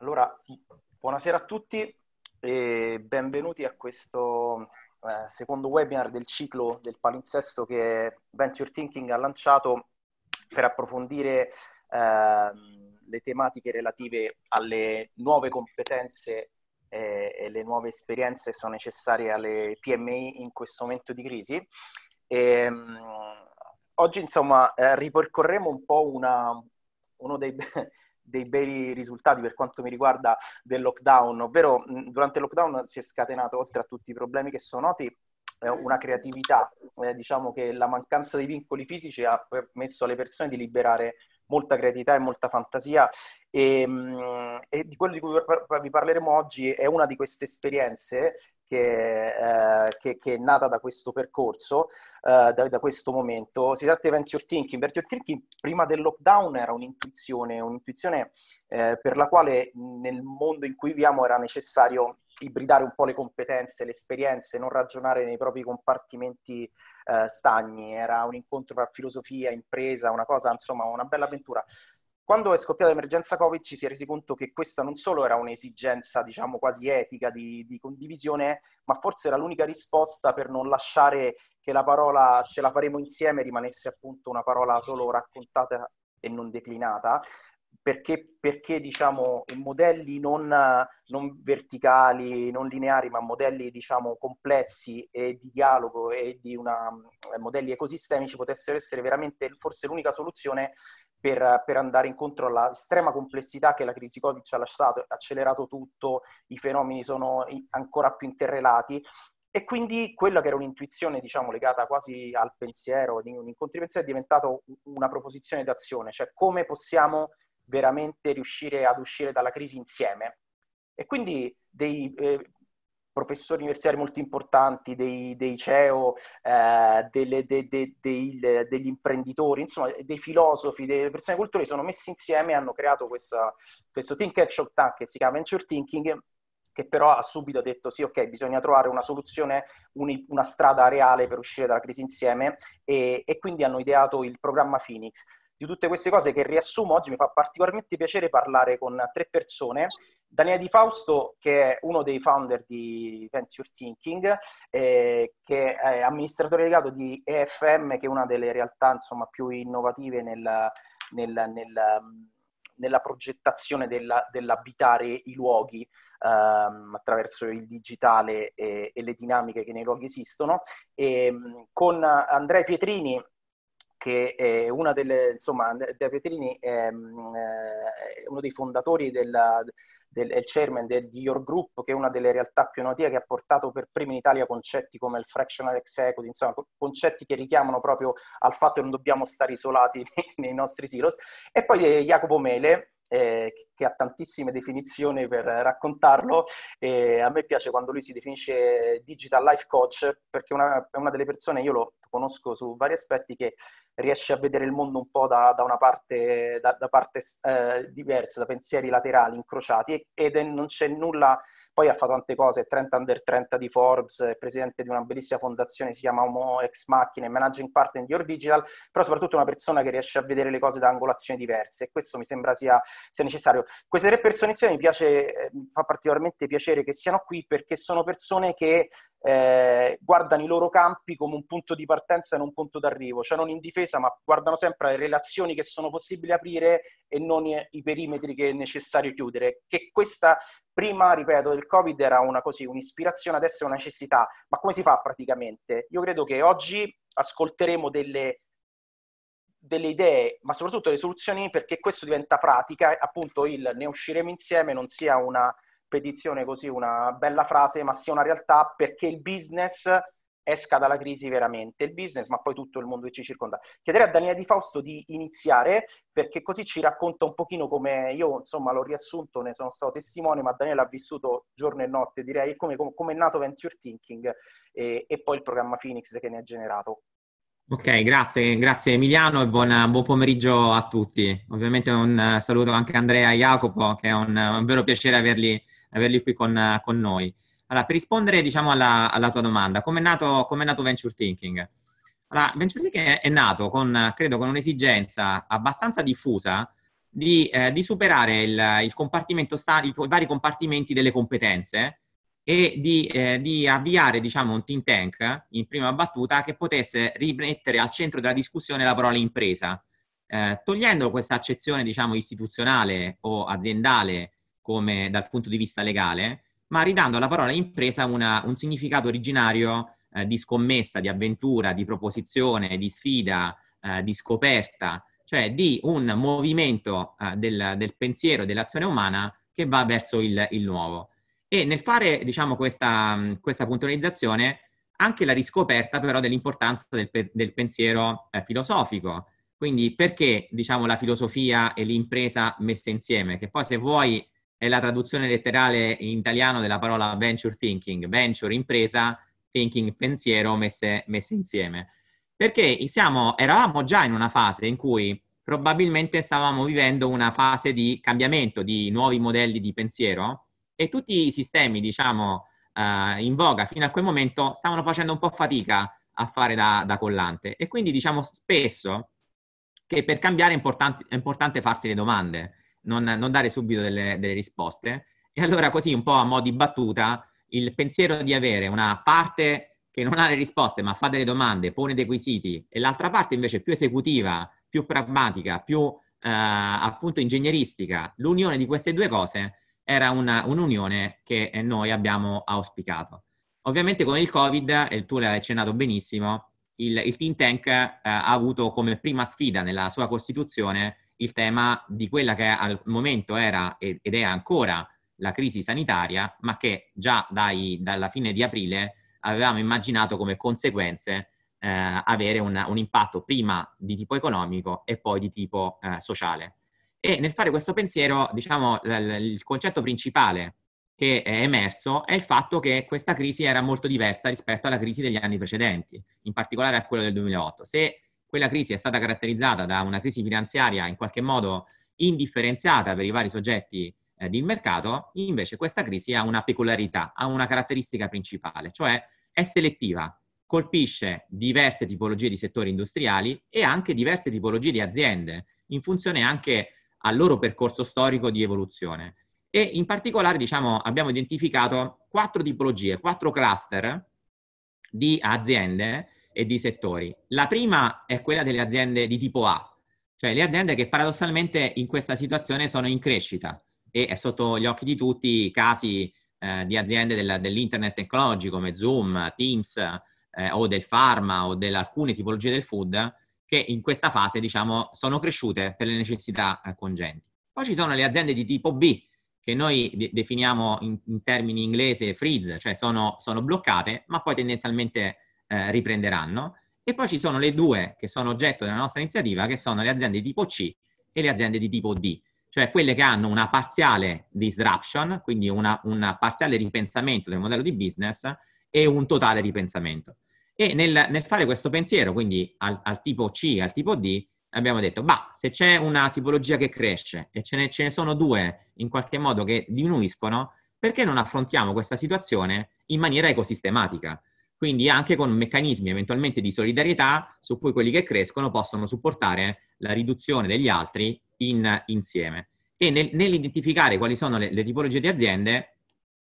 Allora, buonasera a tutti e benvenuti a questo eh, secondo webinar del ciclo del palinsesto che Venture Thinking ha lanciato per approfondire eh, le tematiche relative alle nuove competenze eh, e le nuove esperienze che sono necessarie alle PMI in questo momento di crisi. E, ehm, mh, oggi, insomma, eh, ripercorremo un po' una, uno dei dei bei risultati per quanto mi riguarda del lockdown, ovvero durante il lockdown si è scatenato, oltre a tutti i problemi che sono noti, eh, una creatività, eh, diciamo che la mancanza dei vincoli fisici ha permesso alle persone di liberare molta creatività e molta fantasia e, e, di quello di cui vi parleremo oggi è una di queste esperienze che, eh, che, che, è nata da questo percorso, eh, da, da, questo momento. Si tratta di Venture Thinking. Venture Thinking prima del lockdown era un'intuizione, un'intuizione eh, per la quale nel mondo in cui viviamo era necessario ibridare un po' le competenze, le esperienze, non ragionare nei propri compartimenti eh, stagni. Era un incontro tra filosofia, impresa, una cosa, insomma, una bella avventura. Quando è scoppiata l'emergenza Covid ci si è resi conto che questa non solo era un'esigenza, diciamo, quasi etica di, di, condivisione, ma forse era l'unica risposta per non lasciare che la parola ce la faremo insieme rimanesse appunto una parola solo raccontata e non declinata, perché, perché diciamo, modelli non, non, verticali, non lineari, ma modelli diciamo, complessi e di dialogo e di una, eh, modelli ecosistemici potessero essere veramente forse l'unica soluzione per, per, andare incontro alla estrema complessità che la crisi Covid ci ha lasciato, ha accelerato tutto, i fenomeni sono ancora più interrelati e quindi quella che era un'intuizione, diciamo, legata quasi al pensiero, di un incontro di pensiero, è diventata una proposizione d'azione, cioè come possiamo veramente riuscire ad uscire dalla crisi insieme. E quindi dei, eh, professori universitari molto importanti, dei, dei CEO, eh, delle, de, de, de, degli imprenditori, insomma dei filosofi, delle persone culturali sono messi insieme e hanno creato questa, questo Think Action Tank che si chiama Venture Thinking che però ha subito detto sì, ok, bisogna trovare una soluzione, un, una strada reale per uscire dalla crisi insieme e, e quindi hanno ideato il programma Phoenix di tutte queste cose che riassumo oggi mi fa particolarmente piacere parlare con tre persone. Daniele Di Fausto, che è uno dei founder di Venture Thinking, eh, che è amministratore legato di EFM, che è una delle realtà insomma, più innovative nel, nel, nel, nella progettazione della, dell'abitare i luoghi ehm, attraverso il digitale e, e, le dinamiche che nei luoghi esistono. E, ehm, con Andrea Pietrini, che è eh, una delle, insomma, Andrea Pietrini è, ehm, eh, uno dei fondatori della, del, il chairman del, di Your Group, che è una delle realtà più note che ha portato per primo in Italia concetti come il fractional executive, insomma, concetti che richiamano proprio al fatto che non dobbiamo stare isolati nei, nei nostri silos. E poi eh, Jacopo Mele, eh, che ha tantissime definizioni per raccontarlo e a me piace quando lui si definisce digital life coach perché una, è una delle persone, io lo conosco su vari aspetti, che riesce a vedere il mondo un po' da, da una parte, da, da parte eh, diversa, da pensieri laterali, incrociati ed è, non c'è nulla poi ha fatto tante cose, 30 under 30 di Forbes, è presidente di una bellissima fondazione, si chiama Homo Ex Machine, managing partner di Your Digital, però soprattutto una persona che riesce a vedere le cose da angolazioni diverse e questo mi sembra sia, sia necessario. Queste tre persone insieme mi, piace, eh, mi fa particolarmente piacere che siano qui perché sono persone che eh, guardano i loro campi come un punto di partenza e non un punto d'arrivo, cioè non in difesa, ma guardano sempre le relazioni che sono possibili aprire e non i perimetri che è necessario chiudere. Che questa Prima, ripeto, il Covid era una così, un'ispirazione, adesso è una necessità. Ma come si fa praticamente? Io credo che oggi ascolteremo delle, delle idee, ma soprattutto delle soluzioni perché questo diventa pratica appunto il ne usciremo insieme non sia una petizione così, una bella frase, ma sia una realtà perché il business esca dalla crisi veramente il business, ma poi tutto il mondo che ci circonda. Chiederei a Daniele Di Fausto di iniziare perché così ci racconta un pochino come io, insomma, l'ho riassunto, ne sono stato testimone, ma Daniele ha vissuto giorno e notte, direi, come, come è nato Venture Thinking e, e poi il programma Phoenix che ne ha generato. Ok, grazie, grazie Emiliano e buona, buon pomeriggio a tutti. Ovviamente un eh, saluto anche a Andrea e a Jacopo, che è un, un vero piacere averli, averli qui con, con noi. Allora, per rispondere diciamo, alla, alla, tua domanda, come è nato, nato, Venture Thinking? Allora, Venture Thinking è nato con, credo, con un'esigenza abbastanza diffusa di, eh, di superare il, il compartimento i, vari compartimenti delle competenze e di, eh, di avviare diciamo, un think tank in prima battuta che potesse rimettere al centro della discussione la parola impresa, eh, togliendo questa accezione diciamo, istituzionale o aziendale come dal punto di vista legale ma ridando alla parola impresa una, un significato originario eh, di scommessa, di avventura, di proposizione, di sfida, eh, di scoperta, cioè di un movimento eh, del, del, pensiero, dell'azione umana che va verso il, il nuovo. E nel fare, diciamo, questa, mm, questa, puntualizzazione, anche la riscoperta però dell'importanza del, del pensiero eh, filosofico. Quindi perché, diciamo, la filosofia e l'impresa messe insieme? Che poi se vuoi è la traduzione letterale in italiano della parola venture thinking, venture impresa, thinking pensiero messe, messe insieme. Perché siamo, eravamo già in una fase in cui probabilmente stavamo vivendo una fase di cambiamento, di nuovi modelli di pensiero e tutti i sistemi, diciamo, eh, in voga fino a quel momento stavano facendo un po' fatica a fare da, da collante. E quindi diciamo spesso che per cambiare è importante, è importante farsi le domande non, non dare subito delle, delle, risposte. E allora così, un po' a mo' di battuta, il pensiero di avere una parte che non ha le risposte ma fa delle domande, pone dei quesiti, e l'altra parte invece più esecutiva, più pragmatica, più eh, appunto ingegneristica, l'unione di queste due cose era una, un'unione che noi abbiamo auspicato. Ovviamente con il Covid, e tu l'hai accennato benissimo, il, il think tank eh, ha avuto come prima sfida nella sua costituzione il tema di quella che al momento era ed è ancora la crisi sanitaria, ma che già dai, dalla fine di aprile avevamo immaginato come conseguenze eh, avere un, un, impatto prima di tipo economico e poi di tipo eh, sociale. E nel fare questo pensiero, diciamo, l- il concetto principale che è emerso è il fatto che questa crisi era molto diversa rispetto alla crisi degli anni precedenti, in particolare a quella del 2008. Se quella crisi è stata caratterizzata da una crisi finanziaria in qualche modo indifferenziata per i vari soggetti eh, del mercato, invece questa crisi ha una peculiarità, ha una caratteristica principale, cioè è selettiva, colpisce diverse tipologie di settori industriali e anche diverse tipologie di aziende, in funzione anche al loro percorso storico di evoluzione. E in particolare, diciamo, abbiamo identificato quattro tipologie, quattro cluster di aziende e di settori. La prima è quella delle aziende di tipo A, cioè le aziende che paradossalmente in questa situazione sono in crescita e è sotto gli occhi di tutti i casi eh, di aziende del, dell'internet tecnologico come Zoom, Teams eh, o del pharma o di alcune tipologie del food che in questa fase diciamo sono cresciute per le necessità eh, congenti. Poi ci sono le aziende di tipo B che noi de- definiamo in, in, termini inglese freeze, cioè sono, sono bloccate ma poi tendenzialmente eh, riprenderanno. E poi ci sono le due che sono oggetto della nostra iniziativa, che sono le aziende di tipo C e le aziende di tipo D, cioè quelle che hanno una parziale disruption, quindi un parziale ripensamento del modello di business e un totale ripensamento. E nel, nel fare questo pensiero, quindi al, al tipo C e al tipo D, abbiamo detto, ma se c'è una tipologia che cresce e ce ne, ce ne, sono due in qualche modo che diminuiscono, perché non affrontiamo questa situazione in maniera ecosistematica? quindi anche con meccanismi eventualmente di solidarietà su cui quelli che crescono possono supportare la riduzione degli altri in, insieme. E nel, nell'identificare quali sono le, le tipologie di aziende,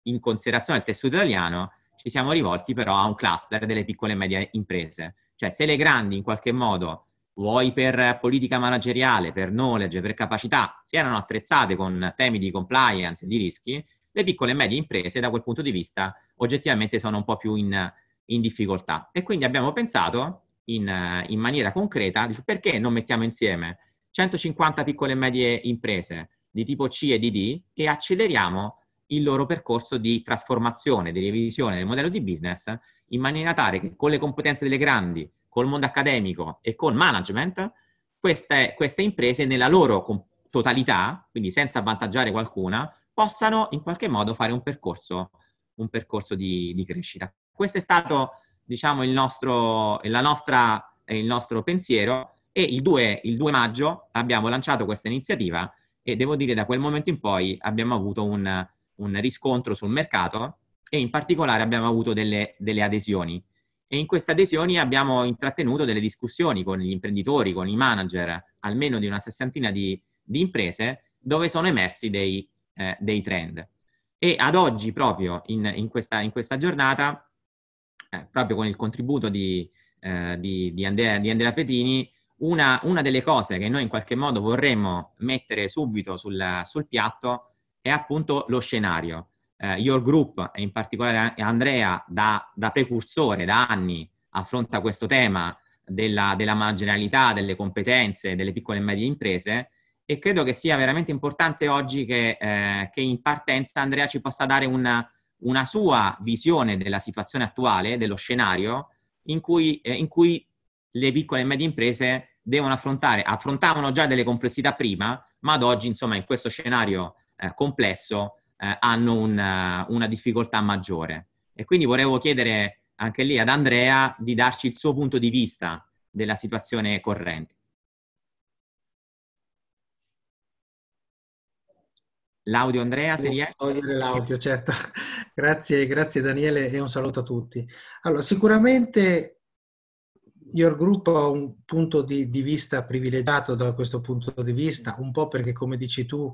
in considerazione del tessuto italiano, ci siamo rivolti però a un cluster delle piccole e medie imprese. Cioè se le grandi in qualche modo vuoi per politica manageriale, per knowledge, per capacità, si erano attrezzate con temi di compliance di rischi, le piccole e medie imprese da quel punto di vista oggettivamente sono un po' più in, in difficoltà. E quindi abbiamo pensato in, eh, in maniera concreta perché non mettiamo insieme 150 piccole e medie imprese di tipo C e di D e acceleriamo il loro percorso di trasformazione, di revisione del modello di business in maniera tale che con le competenze delle grandi, col mondo accademico e col management, queste, queste imprese nella loro totalità, quindi senza avvantaggiare qualcuna, possano in qualche modo fare un percorso, un percorso di, di crescita. Questo è stato, diciamo, il nostro, nostra, eh, il nostro pensiero e il 2, il 2 maggio abbiamo lanciato questa iniziativa e devo dire da quel momento in poi abbiamo avuto un, un riscontro sul mercato e in particolare abbiamo avuto delle, delle, adesioni. E in queste adesioni abbiamo intrattenuto delle discussioni con gli imprenditori, con i manager, almeno di una sessantina di, di imprese, dove sono emersi dei, eh, dei, trend. E ad oggi, proprio in, in, questa, in questa giornata, eh, proprio con il contributo di, eh, di, di, Andrea, di Andrea, Petini, una, una, delle cose che noi in qualche modo vorremmo mettere subito sul, sul piatto è appunto lo scenario. Eh, Your Group, e in particolare Andrea, da, da, precursore, da anni, affronta questo tema della, della marginalità, delle competenze delle piccole e medie imprese e credo che sia veramente importante oggi che, eh, che in partenza Andrea ci possa dare una, una sua visione della situazione attuale, dello scenario, in cui, eh, in cui le piccole e medie imprese devono affrontare, affrontavano già delle complessità prima, ma ad oggi, insomma, in questo scenario eh, complesso eh, hanno un, eh, una difficoltà maggiore. E quindi volevo chiedere anche lì ad Andrea di darci il suo punto di vista della situazione corrente. L'audio Andrea, se riesci. Togliere l'audio, certo. grazie, grazie Daniele e un saluto a tutti. Allora, sicuramente Your Group ha un punto di, di, vista privilegiato da questo punto di vista, un po' perché come dici tu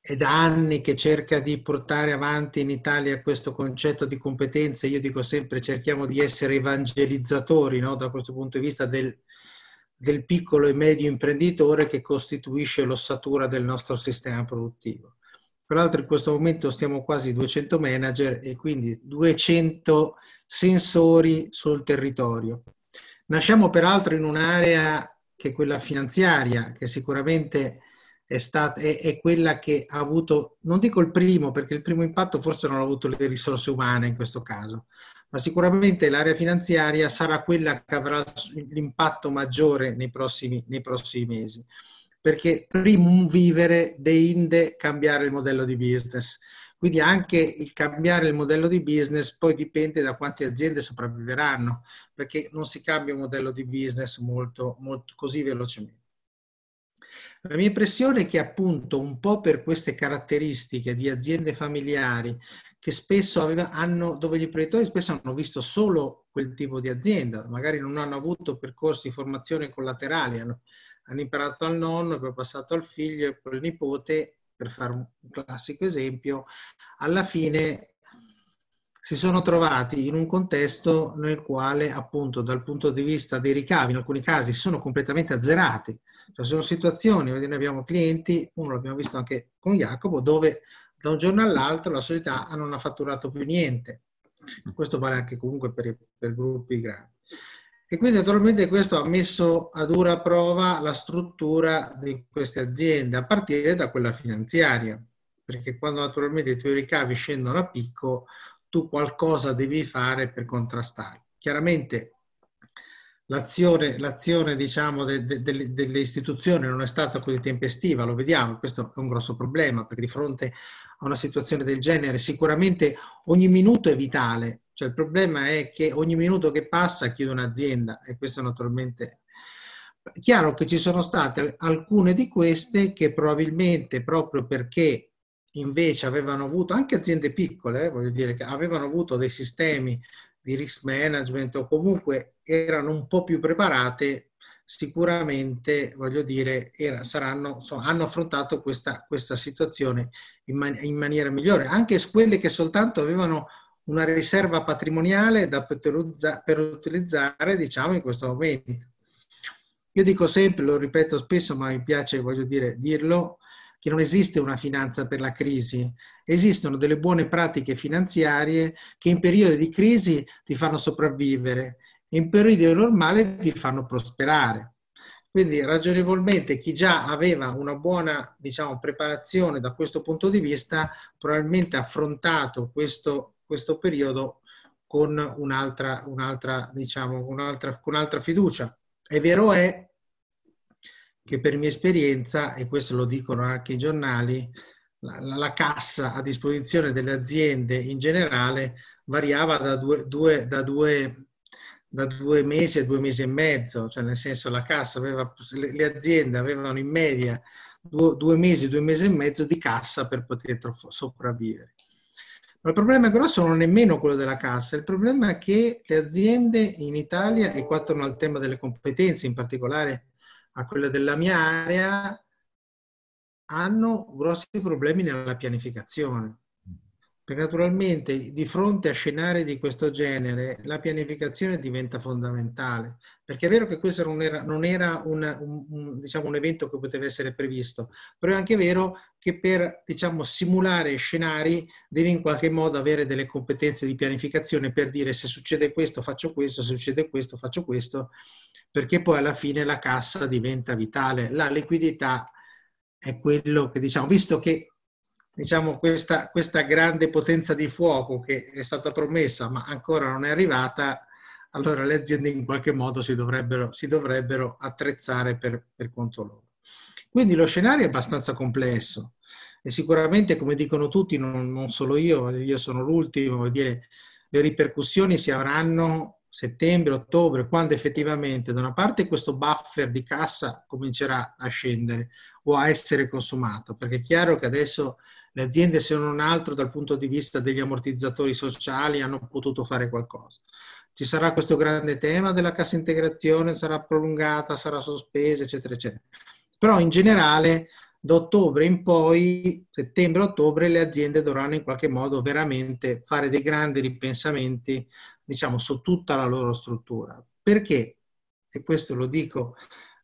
è da anni che cerca di portare avanti in Italia questo concetto di competenze, io dico sempre cerchiamo di essere evangelizzatori no? da questo punto di vista del, del piccolo e medio imprenditore che costituisce l'ossatura del nostro sistema produttivo. Peraltro in questo momento stiamo quasi 200 manager e quindi 200 sensori sul territorio. Nasciamo peraltro in un'area che è quella finanziaria, che sicuramente è, stata, è, è, quella che ha avuto, non dico il primo, perché il primo impatto forse non ha avuto le risorse umane in questo caso, ma sicuramente l'area finanziaria sarà quella che avrà l'impatto maggiore nei prossimi, nei prossimi mesi perché rimuovere vivere deinde cambiare il modello di business. Quindi anche il cambiare il modello di business poi dipende da quante aziende sopravviveranno, perché non si cambia un modello di business molto, molto così velocemente. La mia impressione è che appunto un po' per queste caratteristiche di aziende familiari che spesso aveva, hanno, dove gli imprenditori spesso hanno visto solo quel tipo di azienda, magari non hanno avuto percorsi di formazione collaterali, hanno, hanno imparato al nonno, poi è passato al figlio e poi al nipote, per fare un classico esempio, alla fine si sono trovati in un contesto nel quale appunto dal punto di vista dei ricavi in alcuni casi sono completamente azzerati. Cioè, sono situazioni, noi abbiamo clienti, uno l'abbiamo visto anche con Jacopo, dove da un giorno all'altro la società non ha fatturato più niente. Questo vale anche comunque per, per gruppi grandi. E quindi naturalmente questo ha messo a dura prova la struttura di queste aziende, a partire da quella finanziaria, perché quando naturalmente i tuoi ricavi scendono a picco, tu qualcosa devi fare per contrastarli. Chiaramente l'azione, l'azione diciamo, de, de, de, delle istituzioni non è stata così tempestiva, lo vediamo, questo è un grosso problema, perché di fronte a una situazione del genere sicuramente ogni minuto è vitale, cioè, il problema è che ogni minuto che passa chiude un'azienda e questo naturalmente... È chiaro che ci sono state alcune di queste che probabilmente proprio perché invece avevano avuto, anche aziende piccole, eh, voglio dire, che avevano avuto dei sistemi di risk management o comunque erano un po' più preparate, sicuramente, voglio dire, era, saranno, so, hanno affrontato questa, questa situazione in, man- in, maniera migliore. Anche quelle che soltanto avevano una riserva patrimoniale da per utilizzare diciamo, in questo momento. Io dico sempre, lo ripeto spesso, ma mi piace voglio dire, dirlo, che non esiste una finanza per la crisi, esistono delle buone pratiche finanziarie che in periodi di crisi ti fanno sopravvivere e in periodi normali ti fanno prosperare. Quindi ragionevolmente chi già aveva una buona diciamo, preparazione da questo punto di vista probabilmente ha affrontato questo questo periodo con un'altra, un'altra, diciamo, un'altra, con un'altra fiducia. È vero è che per mia esperienza, e questo lo dicono anche i giornali, la, la cassa a disposizione delle aziende in generale variava da due, due, da due da due mesi a due mesi e mezzo, cioè nel senso la cassa aveva, le aziende avevano in media due, due mesi, due mesi e mezzo di cassa per poter sopravvivere. Ma il problema grosso non è nemmeno quello della cassa, il problema è che le aziende in Italia, e qua torno al tema delle competenze, in particolare a quella della mia area, hanno grossi problemi nella pianificazione. Naturalmente, di fronte a scenari di questo genere, la pianificazione diventa fondamentale, perché è vero che questo non era, non era una, un, un, diciamo, un, evento che poteva essere previsto, però è anche vero che per diciamo, simulare scenari devi in qualche modo avere delle competenze di pianificazione per dire se succede questo faccio questo, se succede questo faccio questo, perché poi alla fine la cassa diventa vitale, la liquidità è quello che diciamo, visto che diciamo, questa, questa, grande potenza di fuoco che è stata promessa ma ancora non è arrivata, allora le aziende in qualche modo si dovrebbero, si dovrebbero attrezzare per, per conto loro. Quindi lo scenario è abbastanza complesso e sicuramente, come dicono tutti, non, non solo io, io sono l'ultimo, dire, le ripercussioni si avranno settembre, ottobre, quando effettivamente da una parte questo buffer di cassa comincerà a scendere o a essere consumato, perché è chiaro che adesso le aziende, se non altro dal punto di vista degli ammortizzatori sociali, hanno potuto fare qualcosa. Ci sarà questo grande tema della cassa integrazione, sarà prolungata, sarà sospesa, eccetera, eccetera. Però in generale, da ottobre in poi, settembre-ottobre, le aziende dovranno in qualche modo veramente fare dei grandi ripensamenti, diciamo, su tutta la loro struttura. Perché? E questo lo dico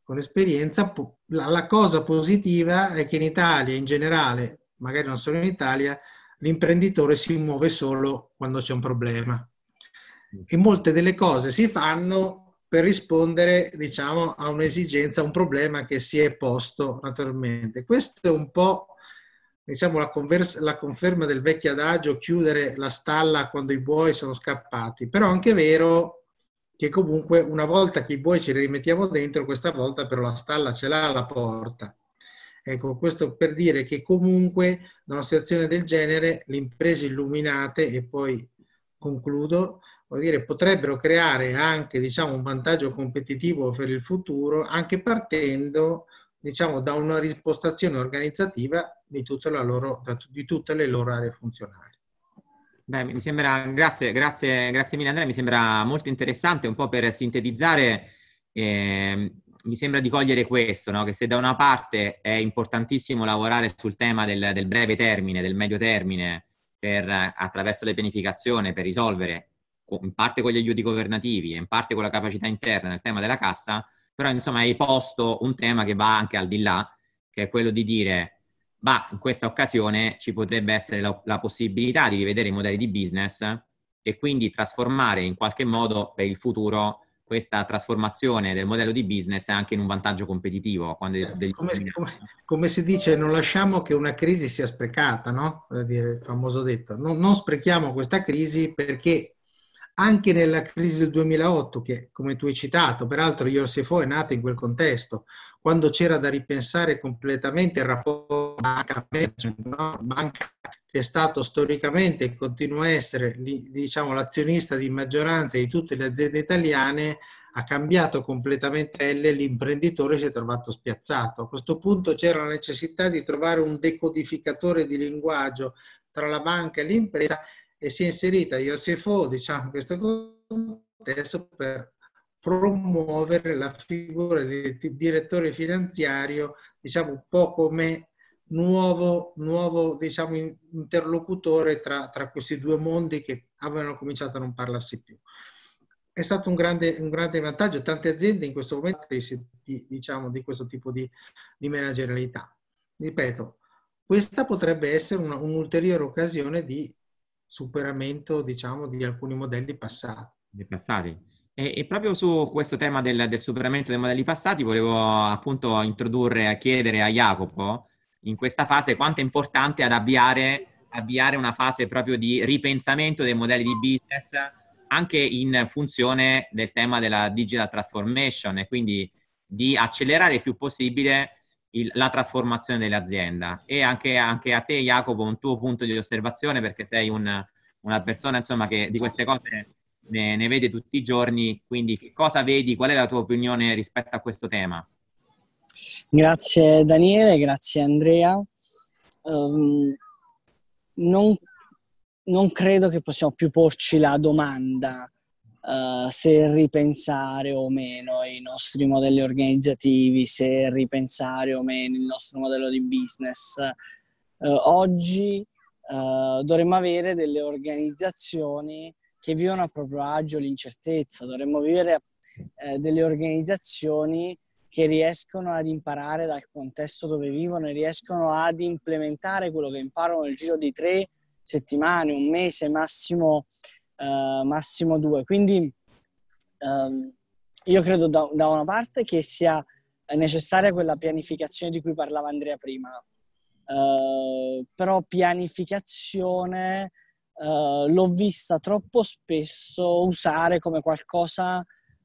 con esperienza, la, cosa positiva è che in Italia in generale, magari non solo in Italia, l'imprenditore si muove solo quando c'è un problema. Mm. E molte delle cose si fanno per rispondere, diciamo, a un'esigenza, a un problema che si è posto naturalmente. Questo è un po', diciamo, la, conversa, la conferma del vecchio adagio, chiudere la stalla quando i buoi sono scappati. Però è anche vero che comunque una volta che i buoi ce li rimettiamo dentro, questa volta però la stalla ce l'ha alla porta. Ecco, questo per dire che comunque da una situazione del genere le imprese illuminate, e poi concludo, dire, potrebbero creare anche diciamo, un vantaggio competitivo per il futuro, anche partendo diciamo, da una impostazione organizzativa di, loro, di tutte le loro aree funzionali. Beh, mi sembra, grazie, grazie, grazie mille Andrea, mi sembra molto interessante un po' per sintetizzare eh, mi sembra di cogliere questo, no? che se da una parte è importantissimo lavorare sul tema del, del breve termine, del medio termine, per, attraverso le pianificazioni, per risolvere in parte con gli aiuti governativi e in parte con la capacità interna nel tema della cassa, però insomma hai posto un tema che va anche al di là, che è quello di dire, ma in questa occasione ci potrebbe essere la, la possibilità di rivedere i modelli di business e quindi trasformare in qualche modo per il futuro questa trasformazione del modello di business è anche in un vantaggio competitivo. Degli... Eh, come, come, come, si dice, non lasciamo che una crisi sia sprecata, no? Eh, dire, il famoso detto. Non, non sprechiamo questa crisi perché anche nella crisi del 2008, che come tu hai citato, peraltro Yorsefo è nato in quel contesto, quando c'era da ripensare completamente il rapporto banca-management, no? banca che è stato storicamente e continua a essere diciamo, l'azionista di maggioranza di tutte le aziende italiane, ha cambiato completamente L e l'imprenditore si è trovato spiazzato. A questo punto c'era la necessità di trovare un decodificatore di linguaggio tra la banca e l'impresa e si è inserita io CFO, diciamo, in questo contesto per promuovere la figura di direttore finanziario, diciamo un po' come nuovo, nuovo diciamo, interlocutore tra, tra, questi due mondi che avevano cominciato a non parlarsi più. È stato un grande, un grande vantaggio, tante aziende in questo momento di, diciamo, di questo tipo di, di managerialità. Ripeto, questa potrebbe essere una, un'ulteriore occasione di superamento diciamo, di alcuni modelli passati. Dei passati. E, e, proprio su questo tema del, del, superamento dei modelli passati volevo appunto introdurre, a chiedere a Jacopo in questa fase quanto è importante ad avviare, avviare una fase proprio di ripensamento dei modelli di business anche in funzione del tema della digital transformation e quindi di accelerare il più possibile il, la trasformazione dell'azienda. E anche, anche, a te, Jacopo, un tuo punto di osservazione, perché sei un, una persona insomma, che di queste cose ne, ne vede tutti i giorni, quindi cosa vedi, qual è la tua opinione rispetto a questo tema? Grazie Daniele, grazie Andrea. Um, non, non, credo che possiamo più porci la domanda uh, se ripensare o meno i nostri modelli organizzativi, se ripensare o meno il nostro modello di business. Uh, oggi uh, dovremmo avere delle organizzazioni che vivono a proprio agio l'incertezza, dovremmo vivere delle organizzazioni che riescono ad imparare dal contesto dove vivono e riescono ad implementare quello che imparano nel giro di tre settimane, un mese, massimo, eh, massimo due. Quindi ehm, io credo da, da una parte che sia necessaria quella pianificazione di cui parlava Andrea prima, Uh, però pianificazione uh, l'ho vista troppo spesso usare come qualcosa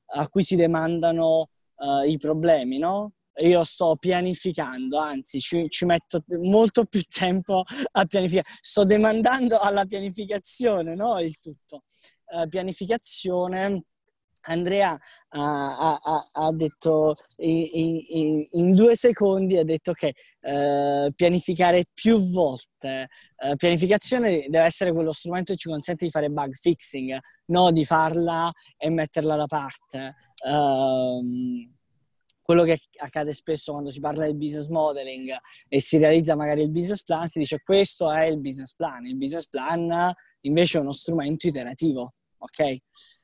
a cui si demandano uh, i problemi, no? Io sto pianificando, anzi ci, ci metto molto più tempo a pianificare, sto demandando alla pianificazione, no? Il tutto. Uh, pianificazione Andrea ha, ha, ha detto in, in, in, due secondi ha detto che eh, pianificare più volte, eh, pianificazione deve essere quello strumento che ci consente di fare bug fixing, no di farla e metterla da parte. Um, quello che accade spesso quando si parla di business modeling e si realizza magari il business plan, si dice questo è il business plan, il business plan invece è uno strumento iterativo, ok?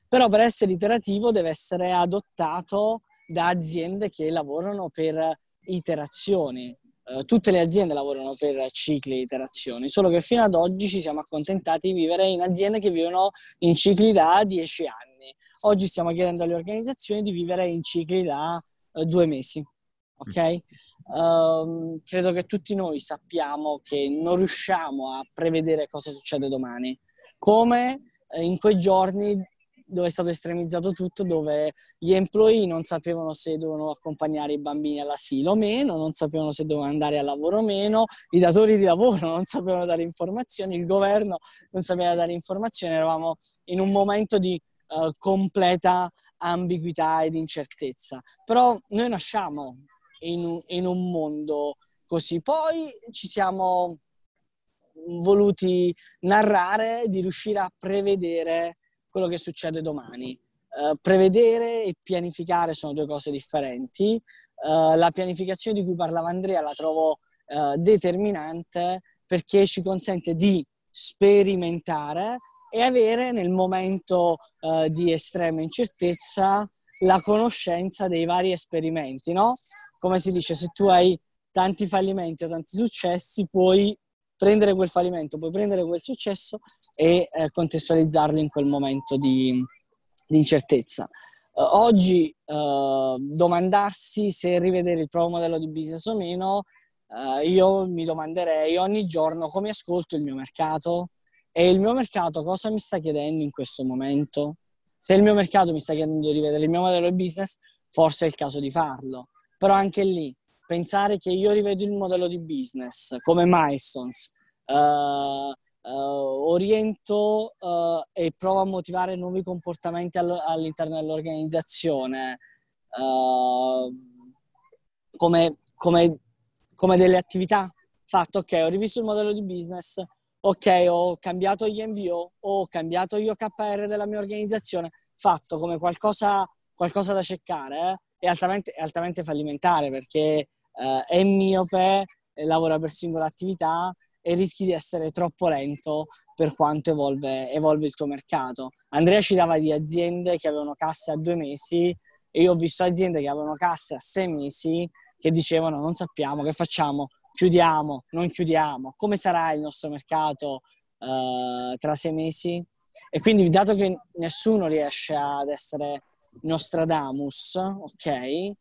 Però per essere iterativo deve essere adottato da aziende che lavorano per iterazioni. Eh, tutte le aziende lavorano per cicli e iterazioni, solo che fino ad oggi ci siamo accontentati di vivere in aziende che vivono in cicli da 10 anni. Oggi stiamo chiedendo alle organizzazioni di vivere in cicli da eh, due mesi. Okay? Um, credo che tutti noi sappiamo che non riusciamo a prevedere cosa succede domani, come eh, in quei giorni dove è stato estremizzato tutto, dove gli employee non sapevano se dovevano accompagnare i bambini all'asilo o meno, non sapevano se dovevano andare al lavoro o meno, i datori di lavoro non sapevano dare informazioni, il governo non sapeva dare informazioni, eravamo in un momento di uh, completa ambiguità ed incertezza. Però noi nasciamo in un, in un mondo così, poi ci siamo voluti narrare di riuscire a prevedere quello che succede domani. Uh, prevedere e pianificare sono due cose differenti. Uh, la pianificazione di cui parlava Andrea la trovo uh, determinante perché ci consente di sperimentare e avere nel momento di estrema incertezza la conoscenza dei vari esperimenti, no? Come si dice, se tu hai tanti fallimenti o tanti successi, puoi prendere quel fallimento, puoi prendere quel successo e eh, contestualizzarlo in quel momento di, di incertezza. Eh, oggi eh, domandarsi se rivedere il proprio modello di business o meno, eh, io mi domanderei ogni giorno come ascolto il mio mercato e il mio mercato cosa mi sta chiedendo in questo momento. Se il mio mercato mi sta chiedendo di rivedere il mio modello di business, forse è il caso di farlo. Però anche lì pensare che io rivedo il modello di business come milestones, uh, eh, uh, eh, oriento uh, e provo a motivare nuovi comportamenti all- all'interno dell'organizzazione, come, come, come delle attività fatto, ok, ho rivisto il modello di business, ok, ho cambiato gli MBO, ho cambiato gli OKR della mia organizzazione, fatto come qualcosa, qualcosa da cercare, eh? è, altamente, è altamente fallimentare perché eh, è miope, eh, lavora per singola attività e rischi di essere troppo lento per quanto evolve, evolve il tuo mercato. Andrea ci dava di aziende che avevano casse a due mesi e io ho visto aziende che avevano casse a sei mesi che dicevano non sappiamo che facciamo, chiudiamo, non chiudiamo, come sarà il nostro mercato eh, tra sei mesi? E quindi dato che nessuno riesce ad essere Nostradamus, ok?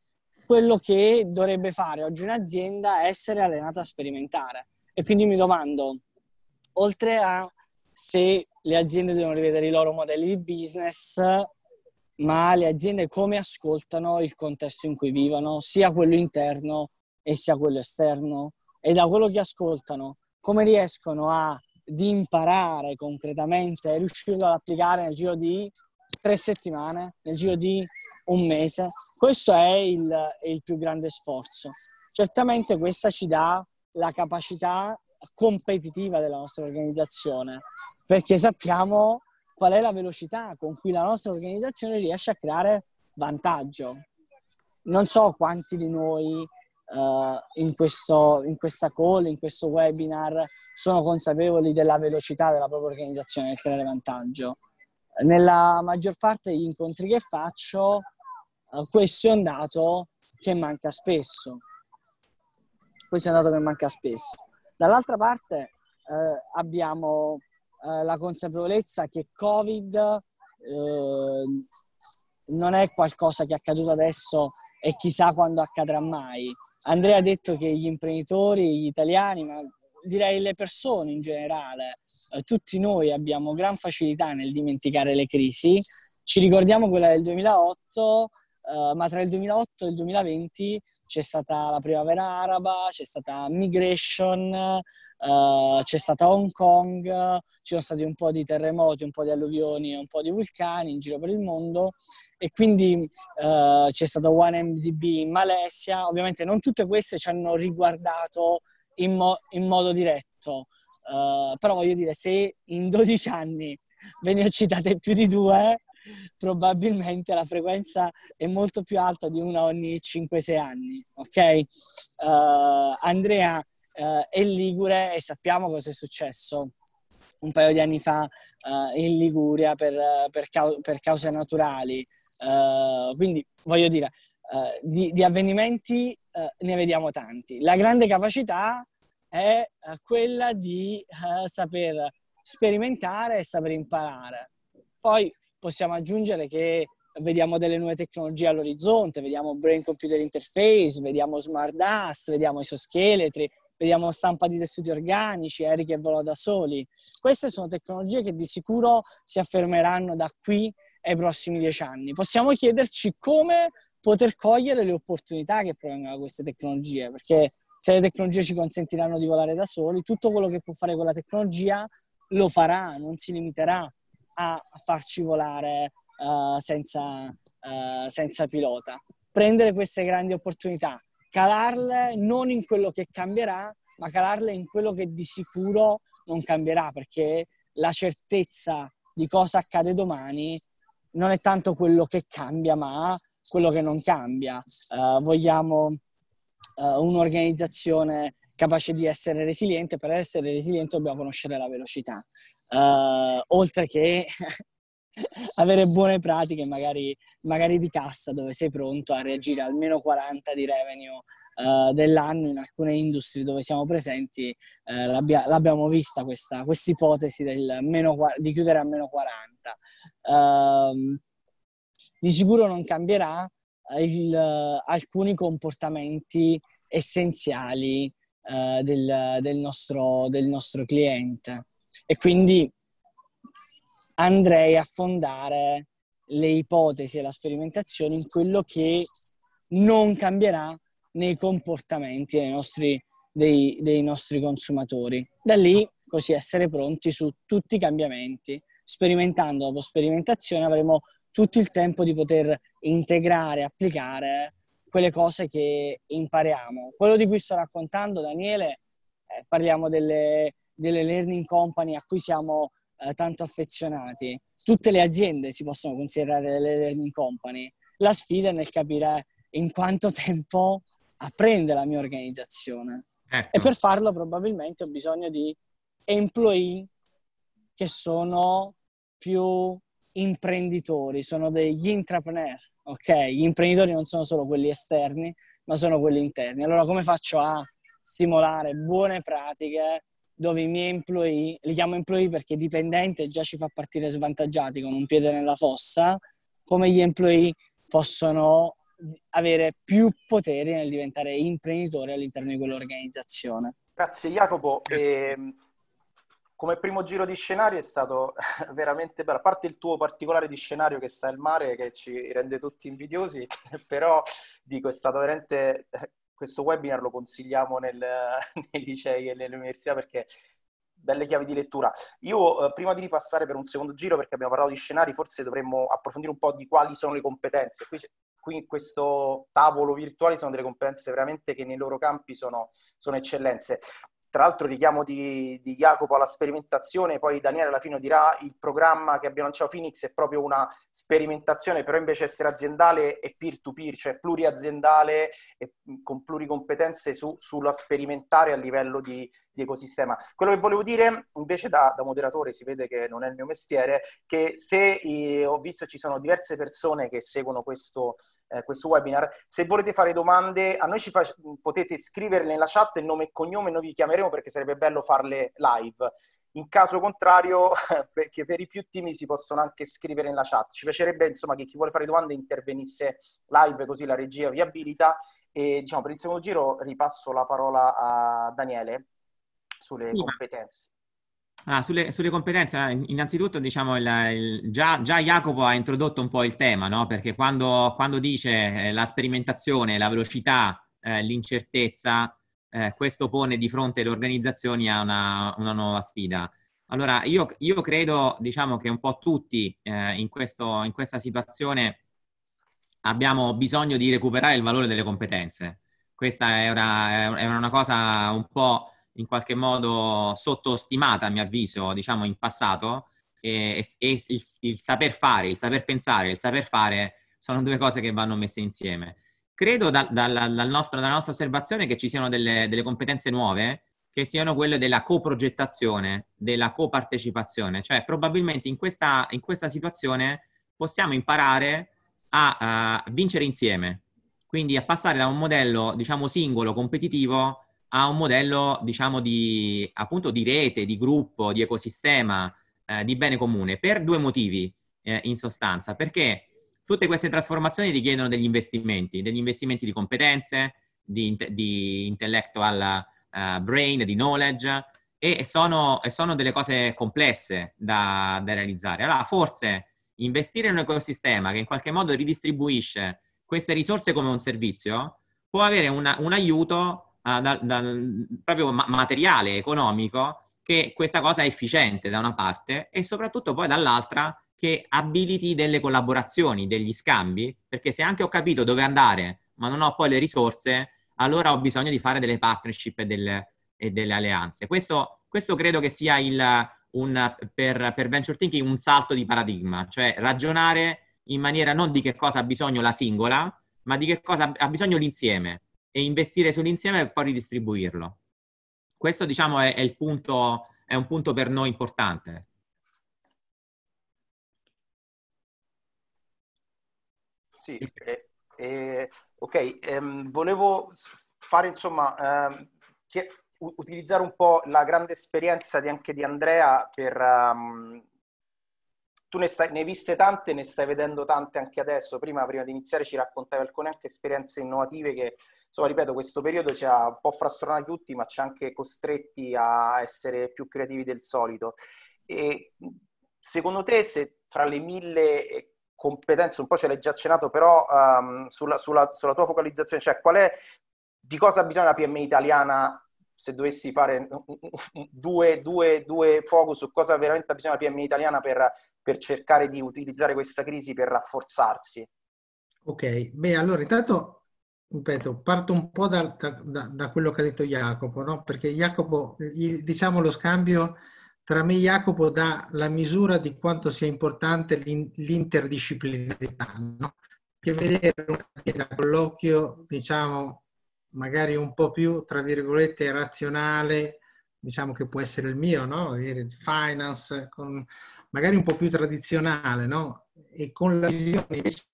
quello che dovrebbe fare oggi un'azienda è essere allenata a sperimentare. E quindi mi domando, oltre a se le aziende devono rivedere i loro modelli di business, ma le aziende come ascoltano il contesto in cui vivono, sia quello interno e sia quello esterno, e da quello che ascoltano, come riescono a di imparare concretamente riuscire ad applicare nel giro di tre settimane, nel giro di un mese. Questo è il, il più grande sforzo. Certamente questa ci dà la capacità competitiva della nostra organizzazione, perché sappiamo qual è la velocità con cui la nostra organizzazione riesce a creare vantaggio. Non so quanti di noi uh, in, questo, in questa call, in questo webinar, sono consapevoli della velocità della propria organizzazione nel creare vantaggio. Nella maggior parte degli incontri che faccio, eh, questo è un dato che manca spesso. Questo è un dato che manca spesso. Dall'altra parte eh, abbiamo eh, la consapevolezza che Covid eh, non è qualcosa che è accaduto adesso e chissà quando accadrà mai. Andrea ha detto che gli imprenditori, gli italiani, ma direi le persone in generale, eh, tutti noi abbiamo gran facilità nel dimenticare le crisi. Ci ricordiamo quella del 2008 eh, ma tra il 2008 e il 2020 c'è stata la primavera araba, c'è stata Migration, uh, c'è stata Hong Kong, ci sono stati un po' di terremoti, un po' di alluvioni, un po' di vulcani in giro per il mondo e quindi uh, c'è stato OneMDB in Malesia. Ovviamente non tutte queste ci hanno riguardato in, mo- in modo diretto, però voglio dire, se in 12 anni ve ne ho citate più di due, probabilmente la frequenza è molto più alta di una ogni 5-6 anni, ok? Uh, Andrea uh, è ligure e sappiamo cosa è successo un paio di anni fa uh, in Liguria per, per, cau- per cause naturali. quindi voglio dire, di, di, avvenimenti ne vediamo tanti. La grande capacità è quella di saper sperimentare e saper imparare. Poi possiamo aggiungere che vediamo delle nuove tecnologie all'orizzonte, vediamo Brain Computer Interface, vediamo Smart dust, vediamo isoscheletri, vediamo stampa di tessuti organici, aerei che volano da soli. Queste sono tecnologie che di sicuro si affermeranno da qui ai prossimi dieci anni. Possiamo chiederci come poter cogliere le opportunità che provengono da queste tecnologie, perché se le tecnologie ci consentiranno di volare da soli, tutto quello che può fare quella tecnologia lo farà, non si limiterà a farci volare uh, eh, senza, uh, senza pilota. Prendere queste grandi opportunità, calarle non in quello che cambierà, ma calarle in quello che di sicuro non cambierà, perché la certezza di cosa accade domani non è tanto quello che cambia, ma quello che non cambia. Uh, vogliamo uh, un'organizzazione capace di essere resiliente, per essere resiliente dobbiamo conoscere la velocità uh, oltre che avere buone pratiche magari, magari, di cassa dove sei pronto a reagire almeno 40 di revenue uh, dell'anno in alcune industrie dove siamo presenti uh, l'abbia, l'abbiamo vista questa ipotesi di chiudere a meno 40 uh, ehm, di sicuro non cambierà il, alcuni comportamenti essenziali del, del, nostro, del nostro cliente e quindi andrei a fondare le ipotesi e la sperimentazione in quello che non cambierà nei comportamenti dei nostri, dei, dei nostri consumatori. Da lì, così, essere pronti su tutti i cambiamenti. Sperimentando dopo sperimentazione avremo tutto il tempo di poter integrare, applicare quelle cose che impariamo. Quello di cui sto raccontando, Daniele, eh, parliamo delle delle learning company a cui siamo eh, tanto affezionati. Tutte le aziende si possono considerare delle learning company. La sfida è nel capire in quanto tempo apprende la mia organizzazione. Ecco. E per farlo probabilmente ho bisogno di employee che sono più imprenditori, sono degli intrapreneur, ok? Gli imprenditori non sono solo quelli esterni, ma sono quelli interni. Allora come faccio a stimolare buone pratiche dove i miei employee, li chiamo employee perché dipendente già ci fa partire svantaggiati con un piede nella fossa, come gli employee possono avere più poteri nel diventare imprenditori all'interno di quell'organizzazione. Grazie Jacopo. E ehm, come primo giro di scenario è stato veramente bello, a parte il tuo particolare di scenario che sta al mare che ci rende tutti invidiosi, però dico è stato veramente questo webinar lo consigliamo nel, nei licei e nelle università perché belle chiavi di lettura. Io eh, prima di ripassare per un secondo giro, perché abbiamo parlato di scenari, forse dovremmo approfondire un po' di quali sono le competenze. Qui, qui in questo tavolo virtuale sono delle competenze veramente che nei loro campi sono, sono eccellenze. Tra l'altro richiamo di, di Jacopo alla sperimentazione, poi Daniele alla fine dirà il programma che abbiamo lanciato Phoenix è proprio una sperimentazione, però invece essere aziendale è peer-to-peer, cioè pluriaziendale e con pluricompetenze su, sulla sperimentare a livello di, di, ecosistema. Quello che volevo dire invece da, da, moderatore, si vede che non è il mio mestiere, che se eh, ho visto ci sono diverse persone che seguono questo eh, questo webinar. Se volete fare domande, a noi fa- potete scrivere nella chat il nome e cognome, noi vi chiameremo perché sarebbe bello farle live. In caso contrario, perché per i più timidi si possono anche scrivere nella chat. Ci piacerebbe insomma che chi vuole fare domande intervenisse live così la regia vi abilita. E diciamo per il secondo giro ripasso la parola a Daniele sulle sì. competenze. Ah, sulle, sulle, competenze, ah, innanzitutto diciamo il, il, già, già, Jacopo ha introdotto un po' il tema, no? perché quando, quando dice eh, la sperimentazione, la velocità, eh, l'incertezza, eh, questo pone di fronte le organizzazioni a una, una nuova sfida. Allora, io, io, credo diciamo, che un po' tutti eh, in, questo, in, questa situazione abbiamo bisogno di recuperare il valore delle competenze. Questa era, era una cosa un po' in qualche modo sottostimata, a mio avviso, diciamo in passato, e, e il, il, saper fare, il saper pensare, il saper fare sono due cose che vanno messe insieme. Credo da, da, dal nostro, dalla nostra osservazione che ci siano delle, delle competenze nuove che siano quelle della coprogettazione, della copartecipazione, cioè probabilmente in questa, in questa situazione possiamo imparare a, a vincere insieme, quindi a passare da un modello diciamo singolo, competitivo, a un modello, diciamo, di, appunto, di rete, di gruppo, di ecosistema, eh, di bene comune, per due motivi, eh, in sostanza, perché tutte queste trasformazioni richiedono degli investimenti, degli investimenti di competenze, di, di intellectual uh, brain, di knowledge, e sono, e sono, delle cose complesse da, da realizzare. Allora, forse investire in un ecosistema che in qualche modo ridistribuisce queste risorse come un servizio può avere una, un aiuto dal, dal, proprio materiale, economico, che questa cosa è efficiente da una parte e soprattutto poi dall'altra che abiliti delle collaborazioni, degli scambi, perché se anche ho capito dove andare, ma non ho poi le risorse, allora ho bisogno di fare delle partnership e delle, e delle alleanze. Questo, questo, credo che sia il, un, per, per venture thinking un salto di paradigma, cioè ragionare in maniera non di che cosa ha bisogno la singola, ma di che cosa ha bisogno l'insieme e investire sull'insieme e poi ridistribuirlo. Questo diciamo è, è, punto, è un punto per noi importante. Sì, eh, eh, ok, ehm, volevo fare insomma, ehm, che, utilizzare un po' la grande esperienza di, anche di Andrea per, um, tu ne, stai, ne hai viste tante, ne stai vedendo tante anche adesso. Prima, prima di iniziare ci raccontavi alcune anche esperienze innovative che, insomma, ripeto, questo periodo ci ha un po' frastornati tutti, ma ci ha anche costretti a essere più creativi del solito. E secondo te, se tra le mille eh, competenze, un po' ce l'hai già accenato, però um, sulla, sulla, sulla tua focalizzazione, cioè qual è, di cosa ha bisogno la PMI italiana se dovessi fare due, due, due focus su cosa veramente ha bisogno la PMI italiana per, per cercare di utilizzare questa crisi per rafforzarsi. Ok, beh, allora intanto, ripeto, parto un po' da, da, da quello che ha detto Jacopo, no? perché Jacopo, il, diciamo lo scambio tra me e Jacopo dà la misura di quanto sia importante l'in, l'interdisciplinarità, no? che vedere un'azienda con diciamo, magari un po' più, tra virgolette, razionale, diciamo che può essere il mio, no? Finance, con, magari un po' più tradizionale, no? E con la visione invece,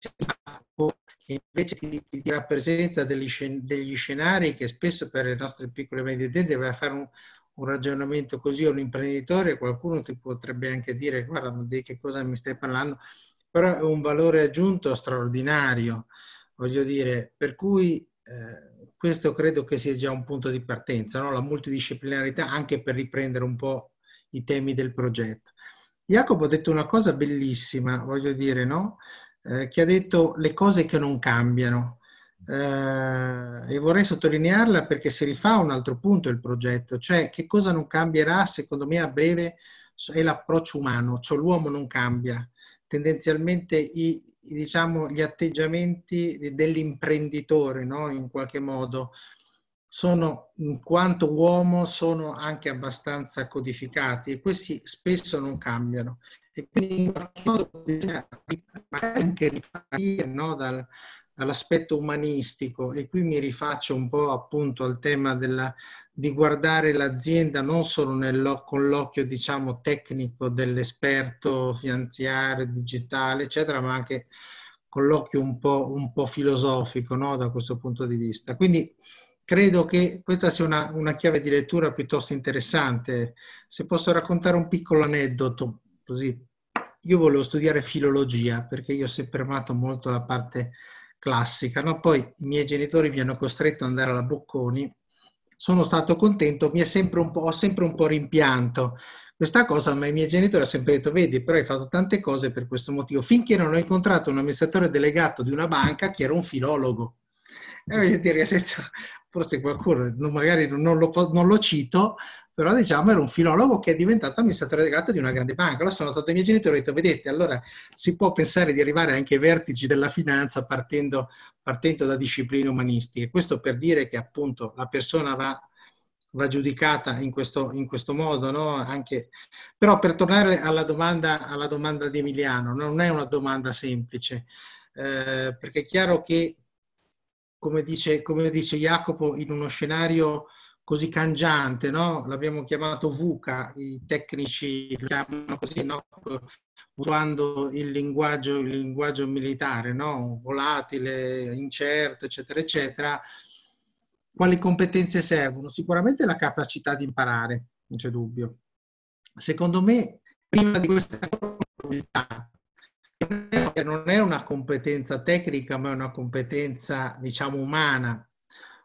che invece ti, ti rappresenta degli, scen- degli, scenari che spesso per le nostre piccole e medie aziende vai a fare un, un ragionamento così o un imprenditore, qualcuno ti potrebbe anche dire guarda di che cosa mi stai parlando, però è un valore aggiunto straordinario, voglio dire, per cui... Eh, questo credo che sia già un punto di partenza, no? la multidisciplinarità anche per riprendere un po' i temi del progetto. Jacopo ha detto una cosa bellissima, voglio dire, no? Eh, che ha detto le cose che non cambiano. Eh, e vorrei sottolinearla perché si rifà un altro punto il progetto, cioè che cosa non cambierà secondo me a breve è l'approccio umano, cioè l'uomo non cambia, tendenzialmente i, diciamo, gli atteggiamenti dell'imprenditore, no? in qualche modo, sono, in quanto uomo, sono anche abbastanza codificati e questi spesso non cambiano. E quindi in qualche modo bisogna anche ripartire no? Dal, dall'aspetto umanistico e qui mi rifaccio un po' appunto al tema della di guardare l'azienda non solo con l'occhio diciamo tecnico dell'esperto finanziario, digitale, eccetera, ma anche con l'occhio un po', un po filosofico no? da questo punto di vista. Quindi credo che questa sia una, una chiave di lettura piuttosto interessante. Se posso raccontare un piccolo aneddoto, così io volevo studiare filologia perché io ho sempre amato molto la parte classica, no? poi i miei genitori mi hanno costretto ad andare alla Bocconi sono stato contento, sempre ho sempre un po' rimpianto questa cosa, ma i miei genitori hanno sempre detto, vedi, però hai fatto tante cose per questo motivo, finché non ho incontrato un amministratore delegato di una banca che era un filologo. E voglio dire, ho detto, forse qualcuno, magari non lo, non lo cito, però diciamo era un filologo che è diventato amministratore delegato di una grande banca. Allora sono andato dai miei genitori e ho detto, vedete, allora si può pensare di arrivare anche ai vertici della finanza partendo, partendo da discipline umanistiche. Questo per dire che appunto la persona va, va giudicata in questo, in questo modo. No? Anche... Però per tornare alla domanda, alla domanda, di Emiliano, non è una domanda semplice, eh, perché è chiaro che, come dice, come dice Jacopo, in uno scenario così cangiante, no? l'abbiamo chiamato VUCA, i tecnici lo chiamano così, no? usando il linguaggio, il linguaggio militare, no? volatile, incerto, eccetera, eccetera, quali competenze servono? Sicuramente la capacità di imparare, non c'è dubbio. Secondo me, prima di questa opportunità, non è una competenza tecnica, ma è una competenza, diciamo, umana,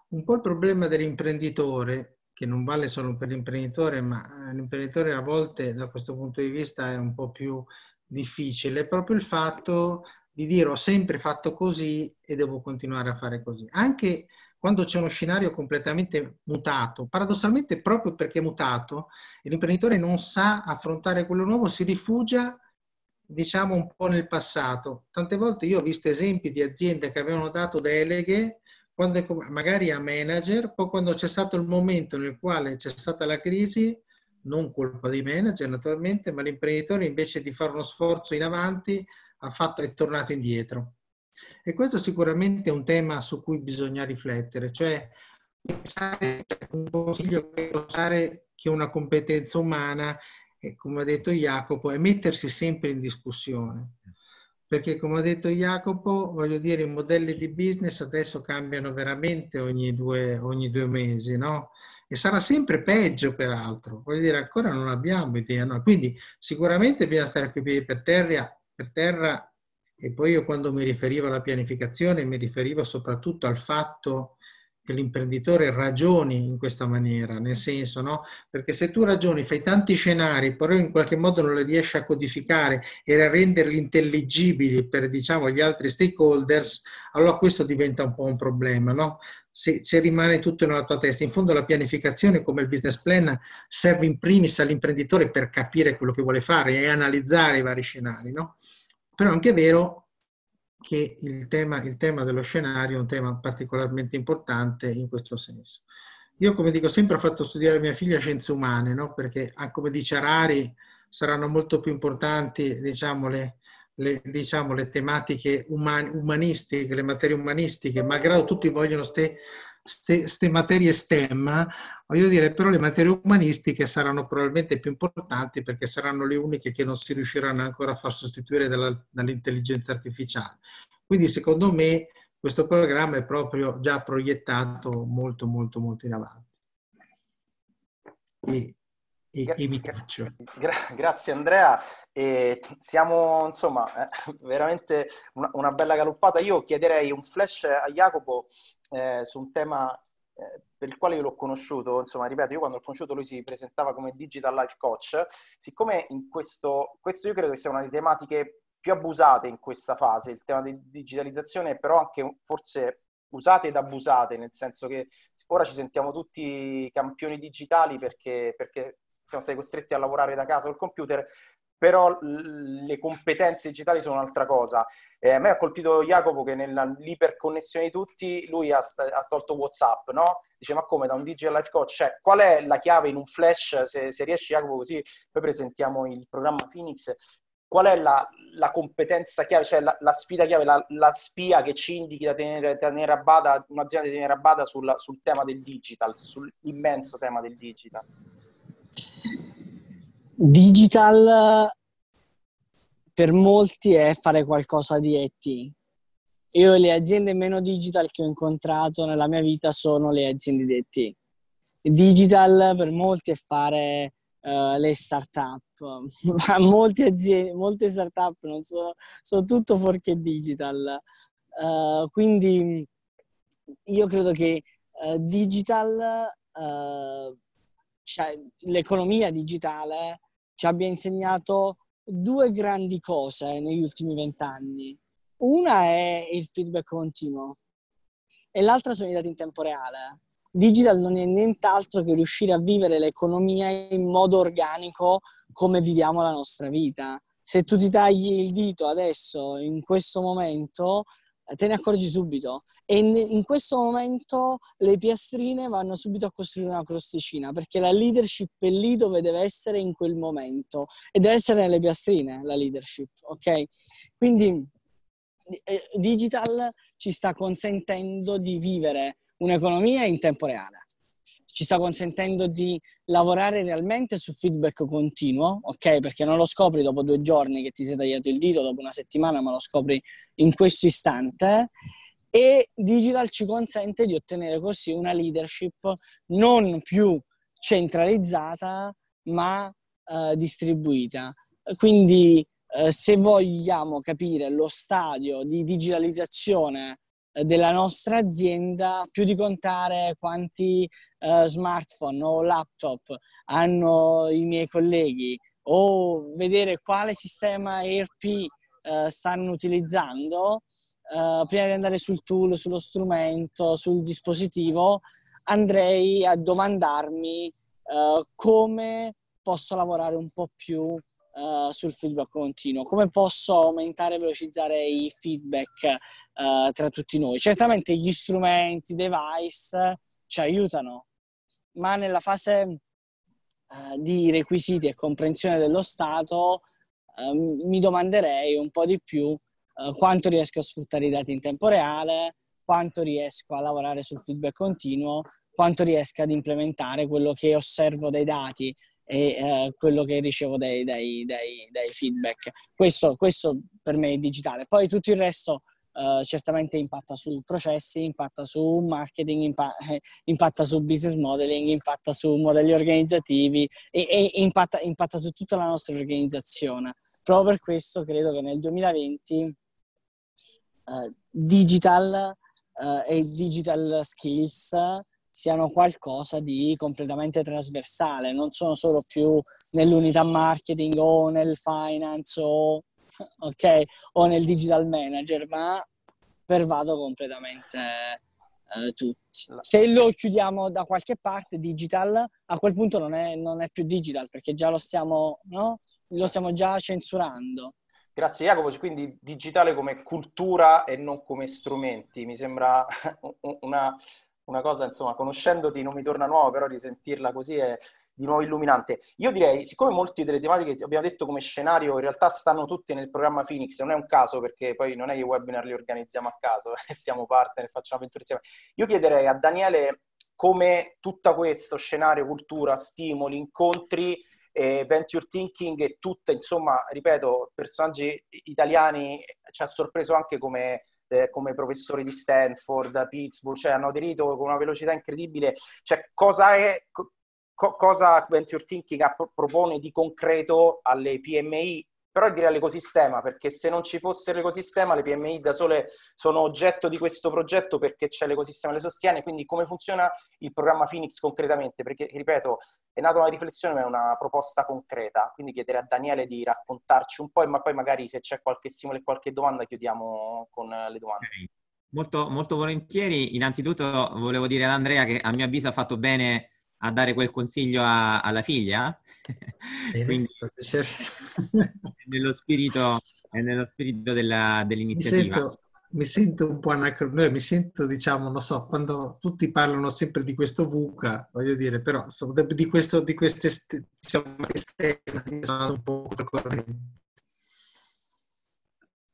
un po' il problema dell'imprenditore, che non vale solo per l'imprenditore, ma eh, l'imprenditore a volte da questo punto di vista è un po' più difficile, è proprio il fatto di dire ho sempre fatto così e devo continuare a fare così. Anche quando c'è uno scenario completamente mutato, paradossalmente proprio perché è mutato, l'imprenditore non sa affrontare quello nuovo, si rifugia diciamo un po' nel passato. Tante volte io ho visto esempi di aziende che avevano dato deleghe quando è, magari a manager, poi quando c'è stato il momento nel quale c'è stata la crisi, non colpa dei manager naturalmente, ma l'imprenditore invece di fare uno sforzo in avanti fatto, è tornato indietro. E questo sicuramente è un tema su cui bisogna riflettere, cioè pensare un consiglio che pensare che una competenza umana, come ha detto Jacopo, è mettersi sempre in discussione perché come ha detto Jacopo, voglio dire, i modelli di business adesso cambiano veramente ogni due, ogni due mesi, no? E sarà sempre peggio, peraltro. Voglio dire, ancora non abbiamo idea, no? Quindi sicuramente bisogna stare con i per terra, per terra e poi io quando mi riferivo alla pianificazione mi riferivo soprattutto al fatto che l'imprenditore ragioni in questa maniera, nel senso, no? Perché se tu ragioni, fai tanti scenari, però in qualche modo non li riesci a codificare e a renderli intelligibili per, diciamo, gli altri stakeholders, allora questo diventa un po' un problema, no? Se, se, rimane tutto nella tua testa. In fondo la pianificazione come il business plan serve in primis all'imprenditore per capire quello che vuole fare e analizzare i vari scenari, no? Però anche è anche vero che il tema, il tema dello scenario è un tema particolarmente importante in questo senso. Io, come dico sempre, ho fatto studiare mia figlia scienze umane, no? perché, ah, come dice Arari, saranno molto più importanti diciamo, le, le, diciamo, le tematiche uman, umanistiche, le materie umanistiche, malgrado tutti vogliono ste, queste materie STEM, voglio dire, però le materie umanistiche saranno probabilmente più importanti perché saranno le uniche che non si riusciranno ancora a far sostituire dalla, dall'intelligenza artificiale. Quindi secondo me questo programma è proprio già proiettato molto molto molto in avanti. E e, gra- e mi caccio. Gra- grazie Andrea, e siamo insomma eh, veramente una, una, bella galoppata. Io chiederei un flash a Jacopo eh, su un tema eh, per il quale io l'ho conosciuto, insomma, ripeto, io quando l'ho conosciuto lui si presentava come Digital Life Coach, siccome in questo, questo io credo che sia una delle tematiche più abusate in questa fase, il tema di digitalizzazione, però anche forse usate ed abusate, nel senso che ora ci sentiamo tutti campioni digitali perché, perché siamo stati costretti a lavorare da casa col computer, però le competenze digitali sono un'altra cosa. Eh, a me ha colpito Jacopo che nell'iperconnessione di tutti lui ha, ha tolto WhatsApp, no? Dice, ma come da un digital life coach? Cioè, qual è la chiave in un flash, se, se riesci Jacopo così, poi presentiamo il programma Phoenix, qual è la, la, competenza chiave, cioè la, la sfida chiave, la, la, spia che ci indichi da tenere, tenere a bada, un'azienda di tenere a bada sul, sul tema del digital, sull'immenso tema del digital? Digital per molti è fare qualcosa di IT. Io le aziende meno digital che ho incontrato nella mia vita sono le aziende di IT. Digital per molti è fare uh, le start-up, ma molte, aziende, molte start-up non sono, sono tutto fuorché digital. Uh, quindi io credo che uh, digital cioè, l'economia digitale ci abbia insegnato due grandi cose negli ultimi vent'anni. Una è il feedback continuo e l'altra sono i dati in tempo reale. Digital non è nient'altro che riuscire a vivere l'economia in modo organico come viviamo la nostra vita. Se tu ti tagli il dito adesso, in questo momento, te ne accorgi subito e in questo momento le piastrine vanno subito a costruire una crosticina perché la leadership è lì dove deve essere in quel momento e deve essere nelle piastrine la leadership, ok? Quindi eh, digital ci sta consentendo di vivere un'economia in tempo reale ci sta consentendo di lavorare realmente su feedback continuo, ok? Perché non lo scopri dopo due giorni che ti sei tagliato il dito, dopo una settimana, ma lo scopri in questo istante. E digital ci consente di ottenere così una leadership non più centralizzata, ma eh, distribuita. Quindi, eh, se vogliamo capire lo stadio di digitalizzazione della nostra azienda, più di contare quanti uh, smartphone o laptop hanno i miei colleghi o vedere quale sistema ERP uh, eh, stanno utilizzando, uh, prima di andare sul tool, sullo strumento, sul dispositivo, andrei a domandarmi come posso lavorare un po' più eh, sul feedback continuo? Come posso aumentare e velocizzare i feedback uh, tra tutti noi? Certamente gli strumenti, i device ci aiutano, ma nella fase uh, di requisiti e comprensione dello stato ehm, mi domanderei un po' di più quanto riesco a sfruttare i dati in tempo reale, quanto riesco a lavorare sul feedback continuo, quanto riesco ad implementare quello che osservo dai dati e eh, quello che ricevo dai, dai, dai, dai feedback. Questo, questo, per me è digitale. Poi tutto il resto eh, certamente impatta su processi, impatta su marketing, impa- impatta su business modeling, impatta su modelli organizzativi e, e impatta, impatta su tutta la nostra organizzazione. Proprio per questo credo che nel 2020 Uh, eh, digital uh, e digital skills siano qualcosa di completamente trasversale, non sono solo più nell'unità marketing o nel finance o, okay, o nel digital manager, ma pervado completamente eh, tutti. Se lo chiudiamo da qualche parte, digital, a quel punto non è, non è più digital perché già lo stiamo, no? lo certo. stiamo già censurando. Grazie Jacopo, quindi digitale come cultura e non come strumenti, mi sembra una, una cosa, insomma, conoscendoti non mi torna nuovo, però risentirla così è di nuovo illuminante. Io direi, siccome molte delle tematiche che abbiamo detto come scenario in realtà stanno tutte nel programma Phoenix, non è un caso perché poi non è che i webinar li organizziamo a caso, eh, siamo partner, facciamo avventure insieme. Io chiederei a Daniele come tutto questo scenario, cultura, stimoli, incontri, eh, venture thinking e tutte, insomma, ripeto, personaggi italiani ci ha sorpreso anche come eh, come professori di Stanford, Pittsburgh, cioè hanno aderito con una velocità incredibile. Cioè, cosa è, co- cosa Venture Thinking propone di concreto alle PMI però è dire all'ecosistema, perché se non ci fosse l'ecosistema, le PMI da sole sono oggetto di questo progetto perché c'è l'ecosistema che le sostiene, quindi come funziona il programma Phoenix concretamente? Perché, ripeto, è nata una riflessione, ma è una proposta concreta, quindi chiederei a Daniele di raccontarci un po', ma poi magari se c'è qualche stimolo e qualche domanda chiudiamo con le domande. Molto, molto volentieri, innanzitutto volevo dire ad Andrea che a mio avviso ha fatto bene a dare quel consiglio a, alla figlia. Bene, Quindi, nello spirito, nello spirito della, dell'iniziativa. Mi sento, mi sento, un po' anacronico, mi sento, diciamo, non so, quando tutti parlano sempre di questo VUCA, voglio dire, però di questo, di queste, diciamo, esterna, sono un po' corrente.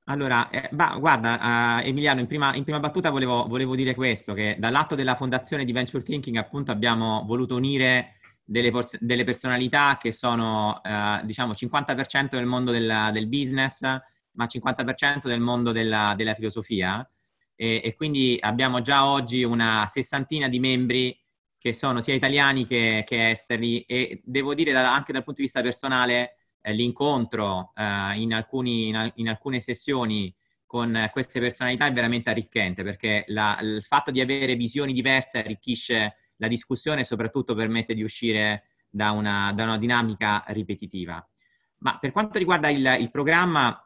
Allora, eh, bah, guarda, eh, Emiliano, in prima, in prima battuta volevo, volevo, dire questo, che dall'atto della fondazione di Venture Thinking appunto abbiamo voluto unire delle, por- delle personalità che sono, eh, diciamo, 50% del mondo della, del business, ma 50% del mondo della, della filosofia. E, e, quindi abbiamo già oggi una sessantina di membri che sono sia italiani che, che esteri e devo dire da, anche dal punto di vista personale eh, l'incontro eh, in, alcuni, in, in, alcune sessioni con queste personalità è veramente arricchente perché la, il fatto di avere visioni diverse arricchisce la discussione e soprattutto permette di uscire da una, da una dinamica ripetitiva. Ma per quanto riguarda il, il programma,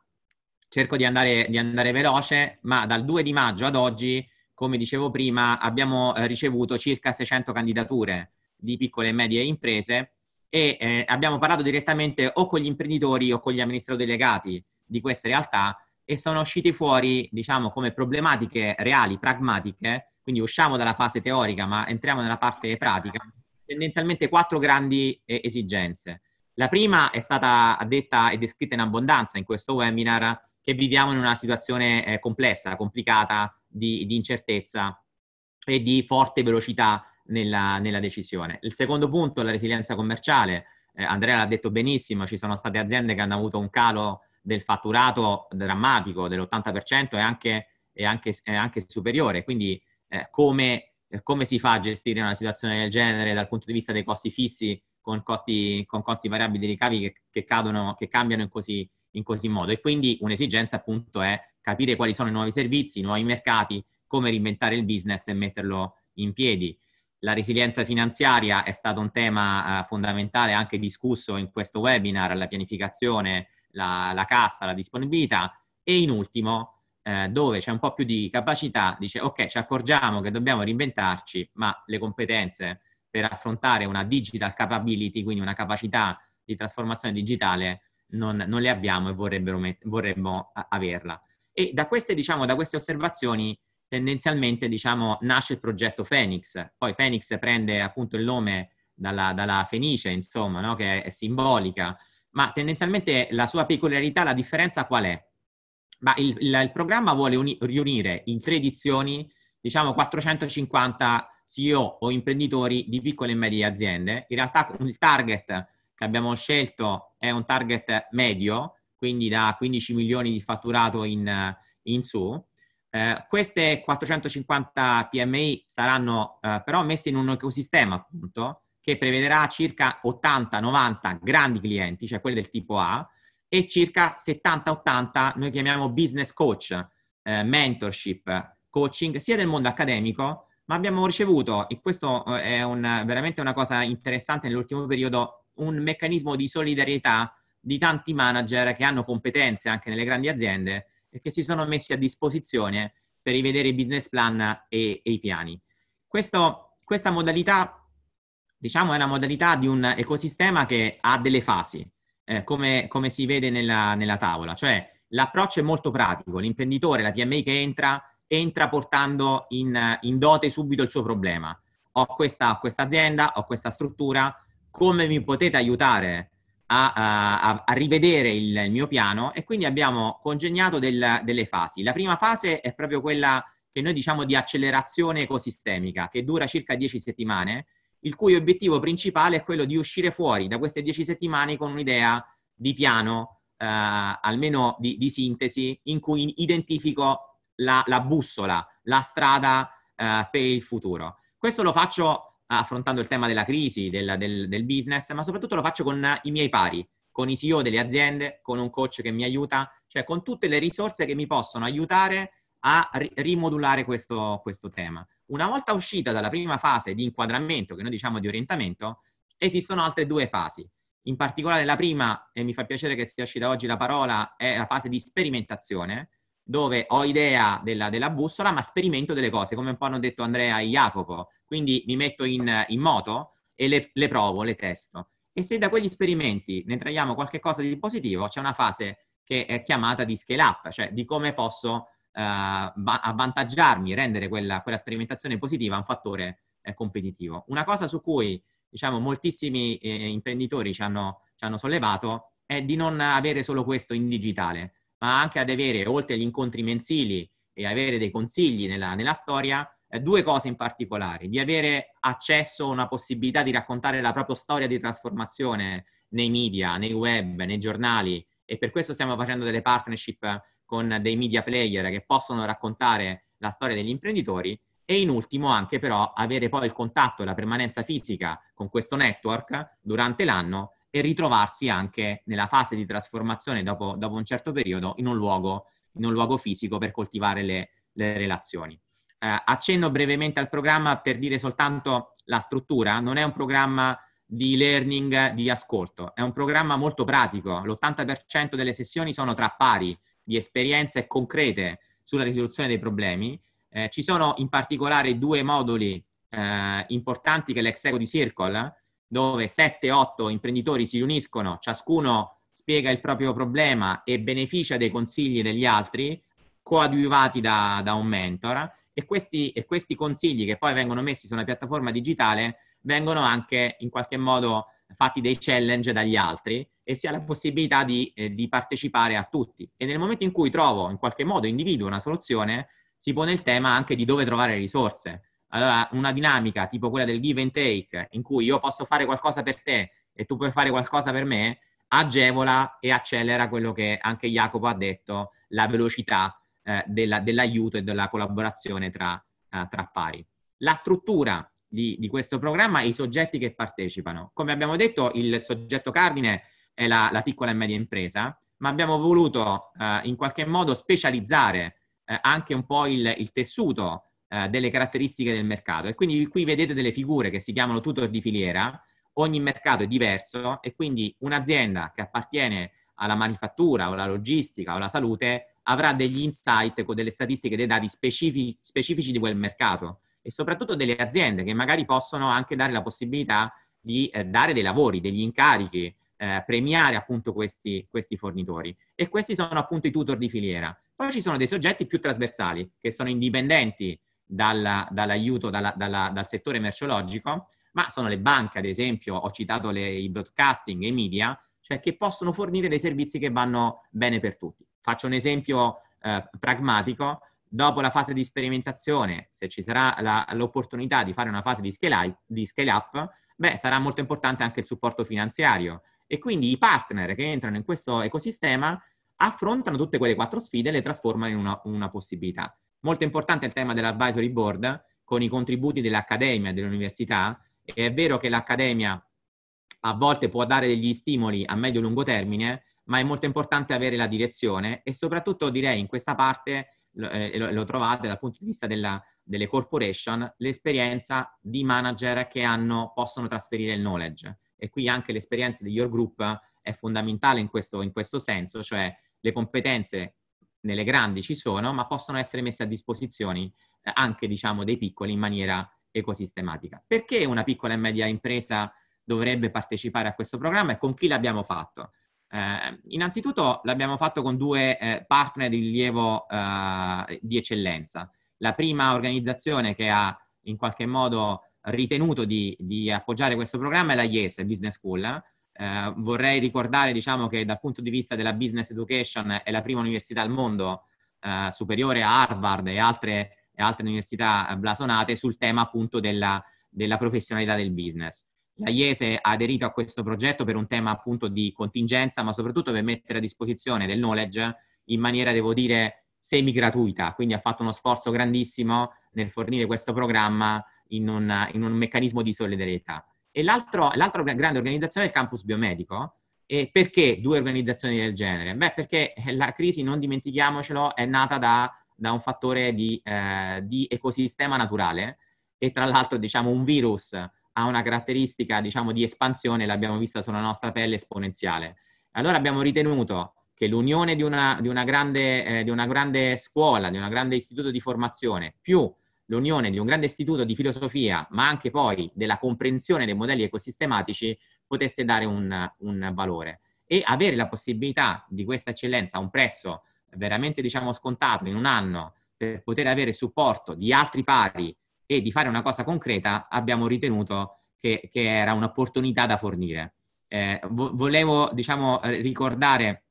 cerco di andare, di andare, veloce, ma dal 2 di maggio ad oggi, come dicevo prima, abbiamo eh, ricevuto circa 600 candidature di piccole e medie imprese e eh, abbiamo parlato direttamente o con gli imprenditori o con gli amministratori delegati di queste realtà e sono usciti fuori, diciamo, come problematiche reali, pragmatiche, quindi usciamo dalla fase teorica ma entriamo nella parte pratica, tendenzialmente quattro grandi eh, esigenze. La prima è stata detta e descritta in abbondanza in questo webinar, che viviamo in una situazione eh, complessa, complicata, di, di incertezza e di forte velocità nella, nella decisione. Il secondo punto è la resilienza commerciale. Eh, Andrea l'ha detto benissimo, ci sono state aziende che hanno avuto un calo del fatturato drammatico dell'80% e anche, e anche, e anche superiore. Quindi eh, come, come, si fa a gestire una situazione del genere dal punto di vista dei costi fissi con costi, con costi variabili di ricavi che, che, cadono, che cambiano in così, in così modo? E quindi un'esigenza appunto è capire quali sono i nuovi servizi, i nuovi mercati, come reinventare il business e metterlo in piedi. La resilienza finanziaria è stato un tema eh, fondamentale anche discusso in questo webinar, la pianificazione, la, la cassa, la disponibilità e in ultimo eh, dove c'è un po' più di capacità, dice ok ci accorgiamo che dobbiamo reinventarci, ma le competenze per affrontare una digital capability, quindi una capacità di trasformazione digitale, non, non le abbiamo e vorremmo averla. E da queste, diciamo, da queste osservazioni tendenzialmente diciamo, nasce il progetto Phoenix. Poi Phoenix prende appunto il nome dalla, dalla Fenice, insomma, no? che è, è, simbolica, ma tendenzialmente la sua peculiarità, la differenza qual è? Ma il, il, il programma vuole uni, riunire in tre edizioni, diciamo 450 CEO o imprenditori di piccole e medie aziende. In realtà il target che abbiamo scelto è un target medio, quindi da 15 milioni di fatturato in, in su, eh, queste 450 PMI saranno eh, però messe in un ecosistema, appunto, che prevederà circa 80-90 grandi clienti, cioè quelli del tipo A, e circa 70-80 noi chiamiamo business coach, eh, mentorship, coaching, sia del mondo accademico, ma abbiamo ricevuto, e questo eh, è un, veramente una cosa interessante nell'ultimo periodo, un meccanismo di solidarietà di tanti manager che hanno competenze anche nelle grandi aziende che si sono messi a disposizione per rivedere i business plan e, e i piani. Questo, questa modalità, diciamo, è la modalità di un ecosistema che ha delle fasi, eh, come, come, si vede nella, nella tavola, cioè l'approccio è molto pratico, l'imprenditore, la PMI che entra, entra portando in, in dote subito il suo problema. Ho questa, questa azienda, ho questa struttura, come mi potete aiutare a, a, a rivedere il, il, mio piano e quindi abbiamo congegnato del, delle fasi. La prima fase è proprio quella che noi diciamo di accelerazione ecosistemica, che dura circa 10 settimane, il cui obiettivo principale è quello di uscire fuori da queste 10 settimane con un'idea di piano, eh, almeno di, di, sintesi, in cui identifico la, la bussola, la strada eh, per il futuro. Questo lo faccio affrontando il tema della crisi, del, del, del business, ma soprattutto lo faccio con i miei pari, con i CEO delle aziende, con un coach che mi aiuta, cioè con tutte le risorse che mi possono aiutare a rimodulare questo, questo, tema. Una volta uscita dalla prima fase di inquadramento, che noi diciamo di orientamento, esistono altre due fasi. In particolare la prima, e mi fa piacere che sia uscita oggi la parola, è la fase di sperimentazione, dove ho idea della, della bussola ma sperimento delle cose, come un po' hanno detto Andrea e Jacopo. Quindi mi metto in, in moto e le, le provo, le testo. E se da quegli esperimenti ne traiamo qualche cosa di positivo, c'è una fase che è chiamata di scale up, cioè di come posso eh, avvantaggiarmi, rendere quella, quella, sperimentazione positiva un fattore eh, competitivo. Una cosa su cui diciamo, moltissimi eh, imprenditori ci hanno, ci hanno sollevato è di non avere solo questo in digitale, ma anche ad avere, oltre agli incontri mensili e avere dei consigli nella, nella storia, eh, due cose in particolare, di avere accesso a una possibilità di raccontare la propria storia di trasformazione nei media, nei web, nei giornali e per questo stiamo facendo delle partnership con dei media player che possono raccontare la storia degli imprenditori e in ultimo anche però avere poi il contatto e la permanenza fisica con questo network durante l'anno e ritrovarsi anche nella fase di trasformazione dopo, dopo un certo periodo in un luogo, in un luogo fisico per coltivare le, le relazioni. Eh, accenno brevemente al programma per dire soltanto la struttura, non è un programma di learning di ascolto, è un programma molto pratico, l'80% delle sessioni sono tra pari di esperienze concrete sulla risoluzione dei problemi. Eh, ci sono in particolare due moduli eh, importanti che l'ex ego di Circle dove 7-8 imprenditori si riuniscono, ciascuno spiega il proprio problema e beneficia dei consigli degli altri, coadiuvati da, da un mentor, e questi, e questi consigli che poi vengono messi su una piattaforma digitale vengono anche in qualche modo fatti dei challenge dagli altri e si ha la possibilità di, eh, di, partecipare a tutti. E nel momento in cui trovo, in qualche modo, individuo una soluzione, si pone il tema anche di dove trovare risorse. Allora, una dinamica tipo quella del give and take, in cui io posso fare qualcosa per te e tu puoi fare qualcosa per me, agevola e accelera quello che anche Jacopo ha detto, la velocità eh, della, dell'aiuto e della collaborazione tra, eh, tra pari. La struttura di, di, questo programma e i soggetti che partecipano. Come abbiamo detto, il soggetto cardine è la, la piccola e media impresa, ma abbiamo voluto eh, in qualche modo specializzare eh, anche un po' il, il tessuto eh, delle caratteristiche del mercato. E quindi qui vedete delle figure che si chiamano tutor di filiera, ogni mercato è diverso e quindi un'azienda che appartiene alla manifattura o alla logistica o alla salute avrà degli insight con delle statistiche, dei dati specifici, specifici di quel mercato e soprattutto delle aziende che magari possono anche dare la possibilità di eh, dare dei lavori, degli incarichi, eh, premiare appunto questi, questi, fornitori. E questi sono appunto i tutor di filiera. Poi ci sono dei soggetti più trasversali, che sono indipendenti dalla, dall'aiuto dalla, dalla, dal settore merceologico, ma sono le banche, ad esempio, ho citato le, i broadcasting e i media, cioè che possono fornire dei servizi che vanno bene per tutti. Faccio un esempio eh, pragmatico, dopo la fase di sperimentazione, se ci sarà la, l'opportunità di fare una fase di scale, up, di scale up, beh, sarà molto importante anche il supporto finanziario. E quindi i partner che entrano in questo ecosistema affrontano tutte quelle quattro sfide e le trasformano in una, una possibilità. Molto importante il tema dell'advisory board con i contributi dell'accademia, e dell'università. È vero che l'accademia a volte può dare degli stimoli a medio e lungo termine, ma è molto importante avere la direzione e soprattutto direi in questa parte lo, eh, lo, trovate dal punto di vista della, delle corporation, l'esperienza di manager che hanno, possono trasferire il knowledge. E qui anche l'esperienza degli your group è fondamentale in questo, in questo senso, cioè le competenze nelle grandi ci sono, ma possono essere messe a disposizione eh, anche diciamo, dei piccoli in maniera ecosistematica. Perché una piccola e media impresa dovrebbe partecipare a questo programma e con chi l'abbiamo fatto? Eh, innanzitutto l'abbiamo fatto con due eh, partner di rilievo eh, di eccellenza. La prima organizzazione che ha in qualche modo ritenuto di, di appoggiare questo programma è la IES, Business School, eh, vorrei ricordare diciamo, che dal punto di vista della business education è la prima università al mondo eh, superiore a Harvard e altre, e altre, università blasonate sul tema appunto della, della professionalità del business. La IESE ha aderito a questo progetto per un tema appunto di contingenza, ma soprattutto per mettere a disposizione del knowledge in maniera, devo dire, semi gratuita. Quindi ha fatto uno sforzo grandissimo nel fornire questo programma in un, in un meccanismo di solidarietà. E l'altra grande organizzazione è il campus biomedico. E perché due organizzazioni del genere? Beh, perché eh, la crisi, non dimentichiamocelo, è nata da, da un fattore di, eh, di, ecosistema naturale e tra l'altro, diciamo, un virus ha una caratteristica, diciamo, di espansione, l'abbiamo vista sulla nostra pelle, esponenziale. Allora abbiamo ritenuto che l'unione di una, di una, grande, eh, di una grande scuola, di un grande istituto di formazione, più l'unione di un grande istituto di filosofia, ma anche poi della comprensione dei modelli ecosistematici, potesse dare un, un valore. E avere la possibilità di questa eccellenza a un prezzo veramente diciamo scontato in un anno per poter avere supporto di altri pari e di fare una cosa concreta, abbiamo ritenuto che, che era un'opportunità da fornire. Eh, vo- volevo diciamo, ricordare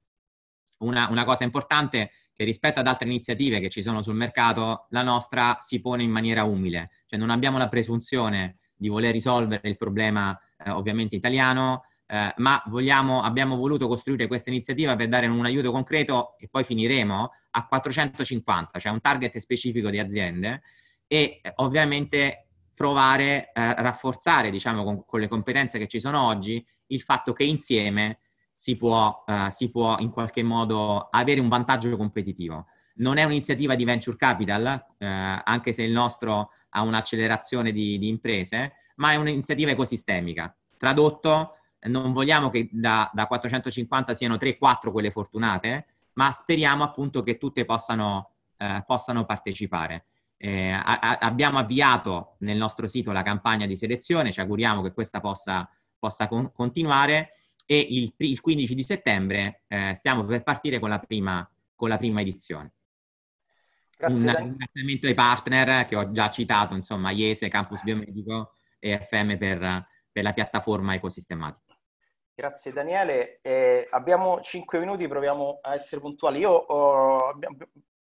una, una, cosa importante che rispetto ad altre iniziative che ci sono sul mercato, la nostra si pone in maniera umile, cioè non abbiamo la presunzione di voler risolvere il problema eh, ovviamente italiano, eh, ma vogliamo, abbiamo voluto costruire questa iniziativa per dare un aiuto concreto e poi finiremo a 450, cioè un target specifico di aziende e eh, ovviamente provare a eh, rafforzare, diciamo, con, con le competenze che ci sono oggi, il fatto che insieme si può, eh, si può in qualche modo avere un vantaggio competitivo. Non è un'iniziativa di venture capital, eh, anche se il nostro ha un'accelerazione di, di imprese, ma è un'iniziativa ecosistemica. Tradotto, non vogliamo che da, da 450 siano 3-4 quelle fortunate, ma speriamo appunto che tutte possano, eh, possano partecipare. Eh, a, a, abbiamo avviato nel nostro sito la campagna di selezione, ci auguriamo che questa possa, possa con, continuare e il, il 15 di settembre eh, stiamo per partire con la prima, con la prima edizione. Grazie. Un ringraziamento ai partner che ho già citato, insomma, IESE, Campus Biomedico e FM per, per la piattaforma ecosistematica. Grazie Daniele. Eh, abbiamo 5 minuti, proviamo a essere puntuali. Io ho, oh,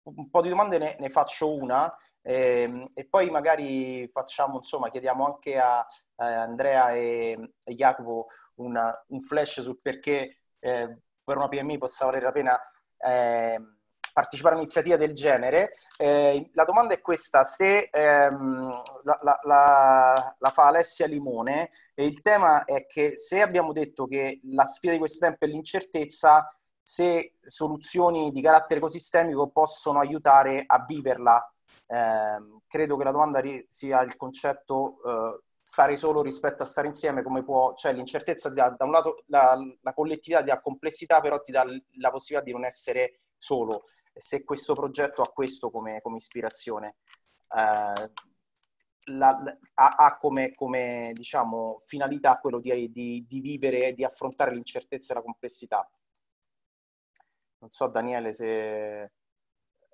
un po' di domande, ne, ne faccio una. E, ehm, e, poi magari facciamo, insomma, chiediamo anche a, a Andrea e, e Jacopo una, un flash sul perché eh, per una PMI possa valere la pena eh, partecipare a un'iniziativa del genere. Eh, la domanda è questa, se ehm, la, la, la, la, fa Alessia Limone, e il tema è che se abbiamo detto che la sfida di questo tempo è l'incertezza, se soluzioni di carattere ecosistemico possono aiutare a viverla Ehm, credo che la domanda ri- sia il concetto eh, stare solo rispetto a stare insieme, come può, cioè l'incertezza dà, da un lato la, la collettività ti dà complessità, però ti dà la possibilità di non essere solo. Se questo progetto ha questo come, come ispirazione, eh, la, ha, ha come, come, diciamo, finalità quello di, di, di vivere e di affrontare l'incertezza e la complessità. Non so, Daniele, se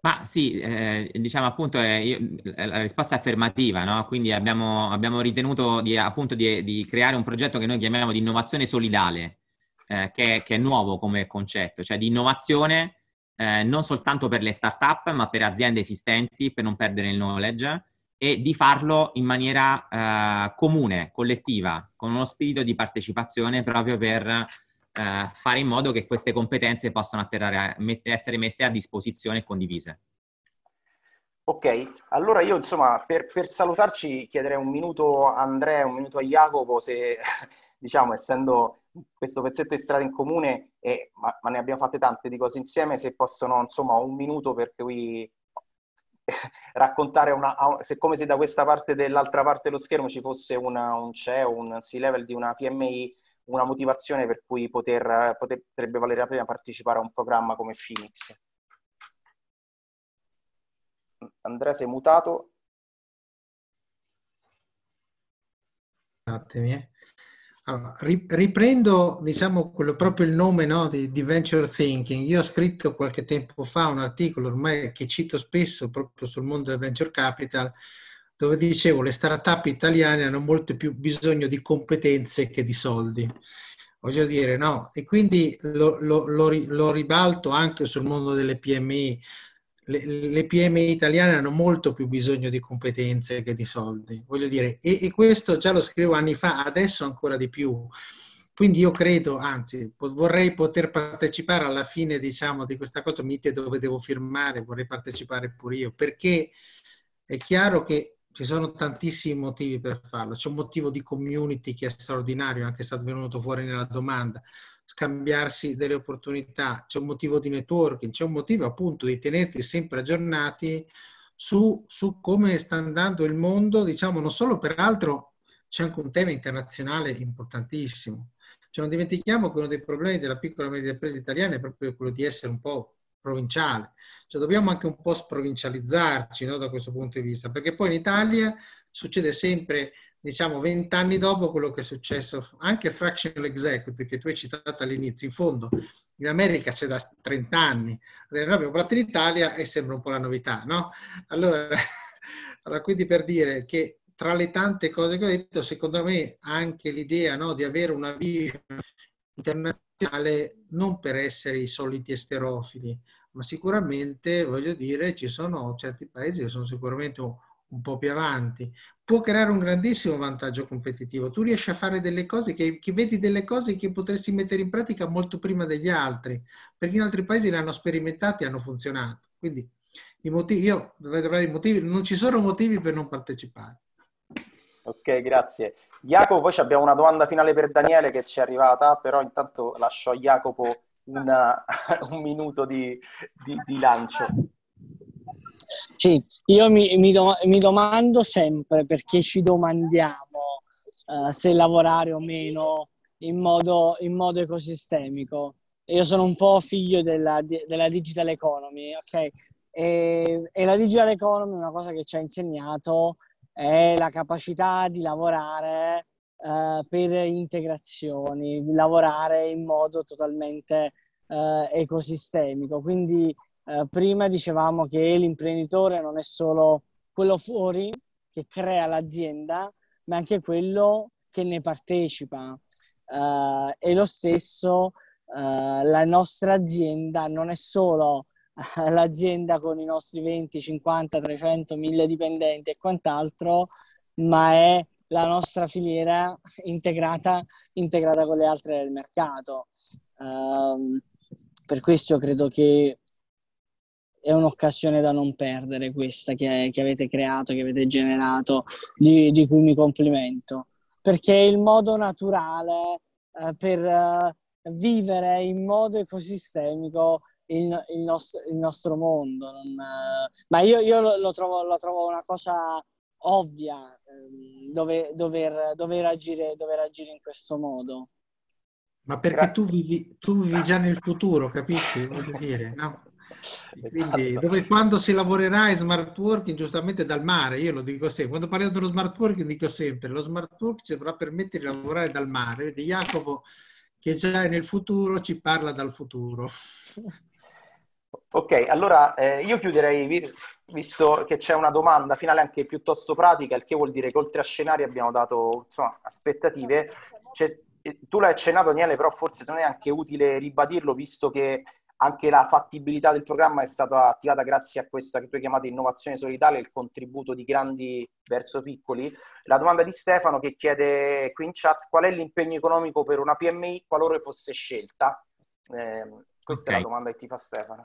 ma sì, eh, diciamo appunto eh, io, la risposta è affermativa, no? quindi abbiamo, abbiamo ritenuto di, appunto di, di, creare un progetto che noi chiamiamo di innovazione solidale, eh, che, che, è nuovo come concetto, cioè di innovazione eh, non soltanto per le start-up ma per aziende esistenti, per non perdere il knowledge e di farlo in maniera eh, comune, collettiva, con uno spirito di partecipazione proprio per eh, fare in modo che queste competenze possano atterrare, essere messe a disposizione e condivise. Ok, allora io insomma per, per salutarci chiederei un minuto a Andrea, un minuto a Jacopo se diciamo essendo questo pezzetto di strada in comune, e, ma, ma, ne abbiamo fatte tante di cose insieme, se possono insomma un minuto per cui raccontare una, se come se da questa parte dell'altra parte dello schermo ci fosse una, un CEO, un C-level di una PMI una motivazione per cui poter, potrebbe valere la pena partecipare a un programma come Phoenix. Andrea, sei mutato? Scusatemi. Eh. Allora, riprendo diciamo, quello, proprio il nome no, di, di, venture thinking. Io ho scritto qualche tempo fa un articolo ormai che cito spesso proprio sul mondo del venture capital dove dicevo le start-up italiane hanno molto più bisogno di competenze che di soldi. Voglio dire, no, e quindi lo, lo, lo, lo ribalto anche sul mondo delle PMI. Le, le, PMI italiane hanno molto più bisogno di competenze che di soldi, voglio dire, e, e questo già lo scrivo anni fa, adesso ancora di più. Quindi io credo, anzi, vorrei poter partecipare alla fine, diciamo, di questa cosa, mite dove devo firmare, vorrei partecipare pure io, perché è chiaro che ci sono tantissimi motivi per farlo. C'è un motivo di community che è straordinario, anche è stato venuto fuori nella domanda, scambiarsi delle opportunità, c'è un motivo di networking, c'è un motivo appunto di tenerti sempre aggiornati su, su come sta andando il mondo, diciamo, non solo peraltro c'è anche un tema internazionale importantissimo. Cioè non dimentichiamo che uno dei problemi della piccola e media impresa italiana è proprio quello di essere un po' provinciale. Cioè dobbiamo anche un po' sprovincializzarci no, da questo punto di vista, perché poi in Italia succede sempre, diciamo, vent'anni dopo quello che è successo anche fractional executive che tu hai citato all'inizio. In fondo, in America c'è da 30 anni, noi abbiamo provato in Italia e sembra un po' la novità, no? Allora, allora quindi per dire che tra le tante cose che ho detto, secondo me anche l'idea no, di avere una vision internazionale non per essere i soliti esterofili, ma sicuramente, voglio dire, ci sono certi paesi che sono sicuramente un, po' più avanti. Può creare un grandissimo vantaggio competitivo. Tu riesci a fare delle cose che, che vedi delle cose che potresti mettere in pratica molto prima degli altri, perché in altri paesi le hanno sperimentate e hanno funzionato. Quindi i motivi, io dovrei trovare i motivi, non ci sono motivi per non partecipare. Ok, grazie. Jacopo, poi abbiamo una domanda finale per Daniele che ci è arrivata, però intanto lascio a Jacopo una, un minuto di, di, di, lancio. Sì, io mi, mi, do, mi domando sempre perché ci domandiamo uh, se lavorare o meno in modo, in modo ecosistemico. Io sono un po' figlio della, della digital economy, ok? E, e, la digital economy è una cosa che ci ha insegnato è la capacità di lavorare eh, per integrazioni, lavorare in modo totalmente eh, ecosistemico. Quindi eh, prima dicevamo che l'imprenditore non è solo quello fuori che crea l'azienda, ma anche quello che ne partecipa. Eh, e lo stesso, eh, la nostra azienda non è solo l'azienda con i nostri 20, 50, 300, 1000 dipendenti e quant'altro, ma è la nostra filiera integrata, integrata con le altre del mercato. Um, per questo credo che è un'occasione da non perdere questa che, che avete creato, che avete generato, di, di, cui mi complimento, perché è il modo naturale eh, per eh, vivere in modo ecosistemico il, il, nostro, il nostro, mondo. Non, ma io, io lo, trovo, lo, trovo, una cosa ovvia ehm, dove, dover, dover, agire, dover agire in questo modo. Ma perché tu vivi, tu vivi, già nel futuro, capisci? Voglio dire, no? Esatto. Quindi, esatto. dove, quando si lavorerà in smart working, giustamente dal mare, io lo dico sempre, quando parliamo dello smart working dico sempre, lo smart work ci dovrà permettere di lavorare dal mare. Vedi Jacopo che già è nel futuro ci parla dal futuro. Ok, allora eh, io chiuderei, visto che c'è una domanda finale anche piuttosto pratica, il che vuol dire che oltre a scenari abbiamo dato insomma, aspettative. C'è, eh, tu l'hai accennato Daniele, però forse non è anche utile ribadirlo, visto che anche la fattibilità del programma è stata attivata grazie a questa che tu hai chiamato innovazione solidale, il contributo di grandi verso piccoli. La domanda di Stefano che chiede qui in chat qual è l'impegno economico per una PMI qualora fosse scelta. Eh, questa okay. è la domanda che ti fa Stefano.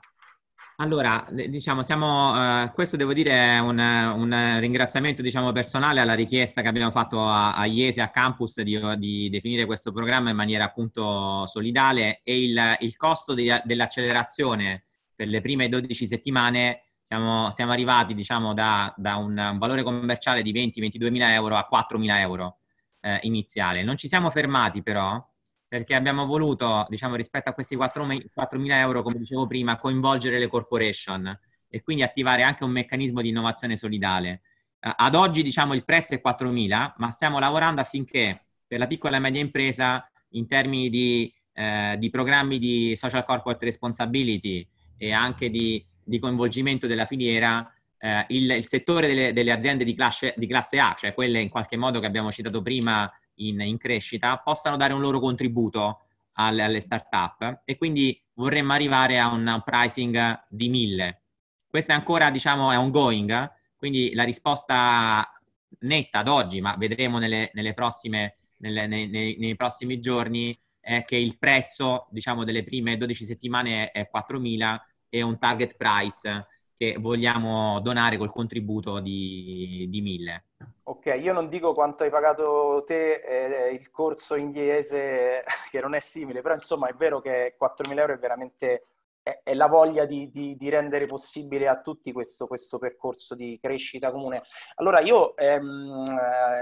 Allora, diciamo, siamo, eh, questo devo dire è un, un ringraziamento diciamo, personale alla richiesta che abbiamo fatto a, a Iesi, a Campus, di, di, definire questo programma in maniera appunto solidale e il, il costo di, dell'accelerazione per le prime 12 settimane siamo, siamo arrivati diciamo, da, da un, un, valore commerciale di 20-22 mila euro a 4 mila euro eh, iniziale. Non ci siamo fermati però, perché abbiamo voluto, diciamo, rispetto a questi 4.000 euro, come dicevo prima, coinvolgere le corporation e quindi attivare anche un meccanismo di innovazione solidale. Eh, ad oggi, diciamo, il prezzo è 4.000, ma stiamo lavorando affinché per la piccola e media impresa, in termini di, eh, di programmi di social corporate responsibility e anche di, di coinvolgimento della filiera, eh, il, il, settore delle, delle aziende di classe, di classe, A, cioè quelle in qualche modo che abbiamo citato prima, in, in crescita possano dare un loro contributo alle, alle start e quindi vorremmo arrivare a un pricing di 1000. Questo è ancora, diciamo, è ongoing, quindi la risposta netta ad oggi, ma vedremo nelle, nelle prossime, nelle, nei, nei, nei, prossimi giorni, è che il prezzo, diciamo, delle prime 12 settimane è, è 4000 e un target price che vogliamo donare col contributo di, di 1000. Ok, io non dico quanto hai pagato te eh, il corso inglese, che non è simile, però insomma è vero che 4.000 euro è veramente è, è la voglia di, di, di, rendere possibile a tutti questo, questo percorso di crescita comune. Allora io, ehm,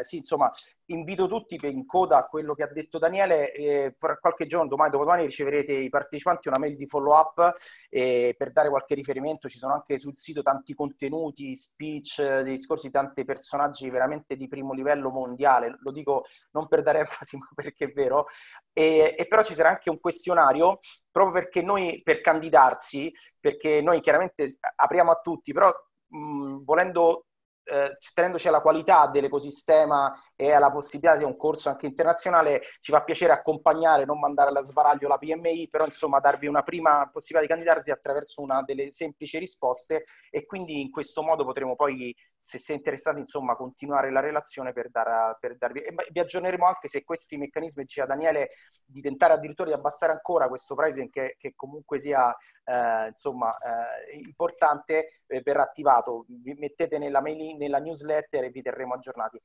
eh, sì, insomma, invito tutti per in coda a quello che ha detto Daniele, eh, fra qualche giorno, domani, dopodomani riceverete i partecipanti una mail di follow up eh, per dare qualche riferimento, ci sono anche sul sito tanti contenuti, speech, eh, discorsi di tanti personaggi veramente di primo livello mondiale, lo dico non per dare enfasi ma perché è vero, e, e però ci sarà anche un questionario proprio perché noi per candidarsi, perché noi chiaramente eh, apriamo a tutti, però mh, volendo eh, tenendoci alla qualità dell'ecosistema e alla possibilità di un corso anche internazionale, ci fa piacere accompagnare, non mandare alla sbaraglio la PMI, però insomma darvi una prima possibilità di candidarvi attraverso una delle semplici risposte e quindi in questo modo potremo poi se siete interessati insomma a continuare la relazione per, dar, per darvi e vi aggiorneremo anche se questi meccanismi diceva Daniele di tentare addirittura di abbassare ancora questo pricing che, che comunque sia eh, insomma eh, importante eh, verrà attivato vi mettete nella, mail, nella newsletter e vi terremo aggiornati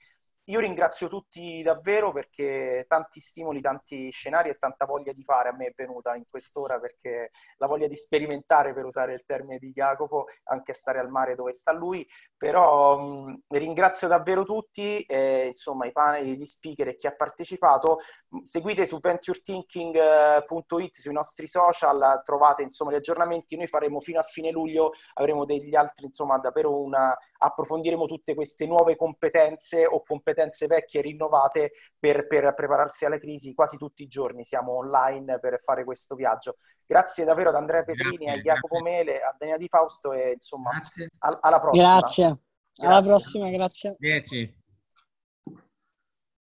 io ringrazio tutti davvero perché tanti stimoli, tanti scenari e tanta voglia di fare a me è venuta in quest'ora perché la voglia di sperimentare, per usare il termine di Jacopo, anche stare al mare dove sta lui, però mh, ringrazio davvero tutti, eh, insomma i panel, gli speaker e chi ha partecipato. Seguite su venturethinking.it sui nostri social, trovate insomma gli aggiornamenti, noi faremo fino a fine luglio, avremo degli altri, insomma davvero una, approfondiremo tutte queste nuove competenze o competenze competenze vecchie rinnovate per, per, prepararsi alle crisi quasi tutti i giorni. Siamo online per fare questo viaggio. Grazie davvero ad Andrea Petrini, grazie, a Jacopo grazie. Mele, a Daniela Di Fausto e insomma a, alla prossima. Grazie. Grazie. Alla prossima, grazie. Dieci.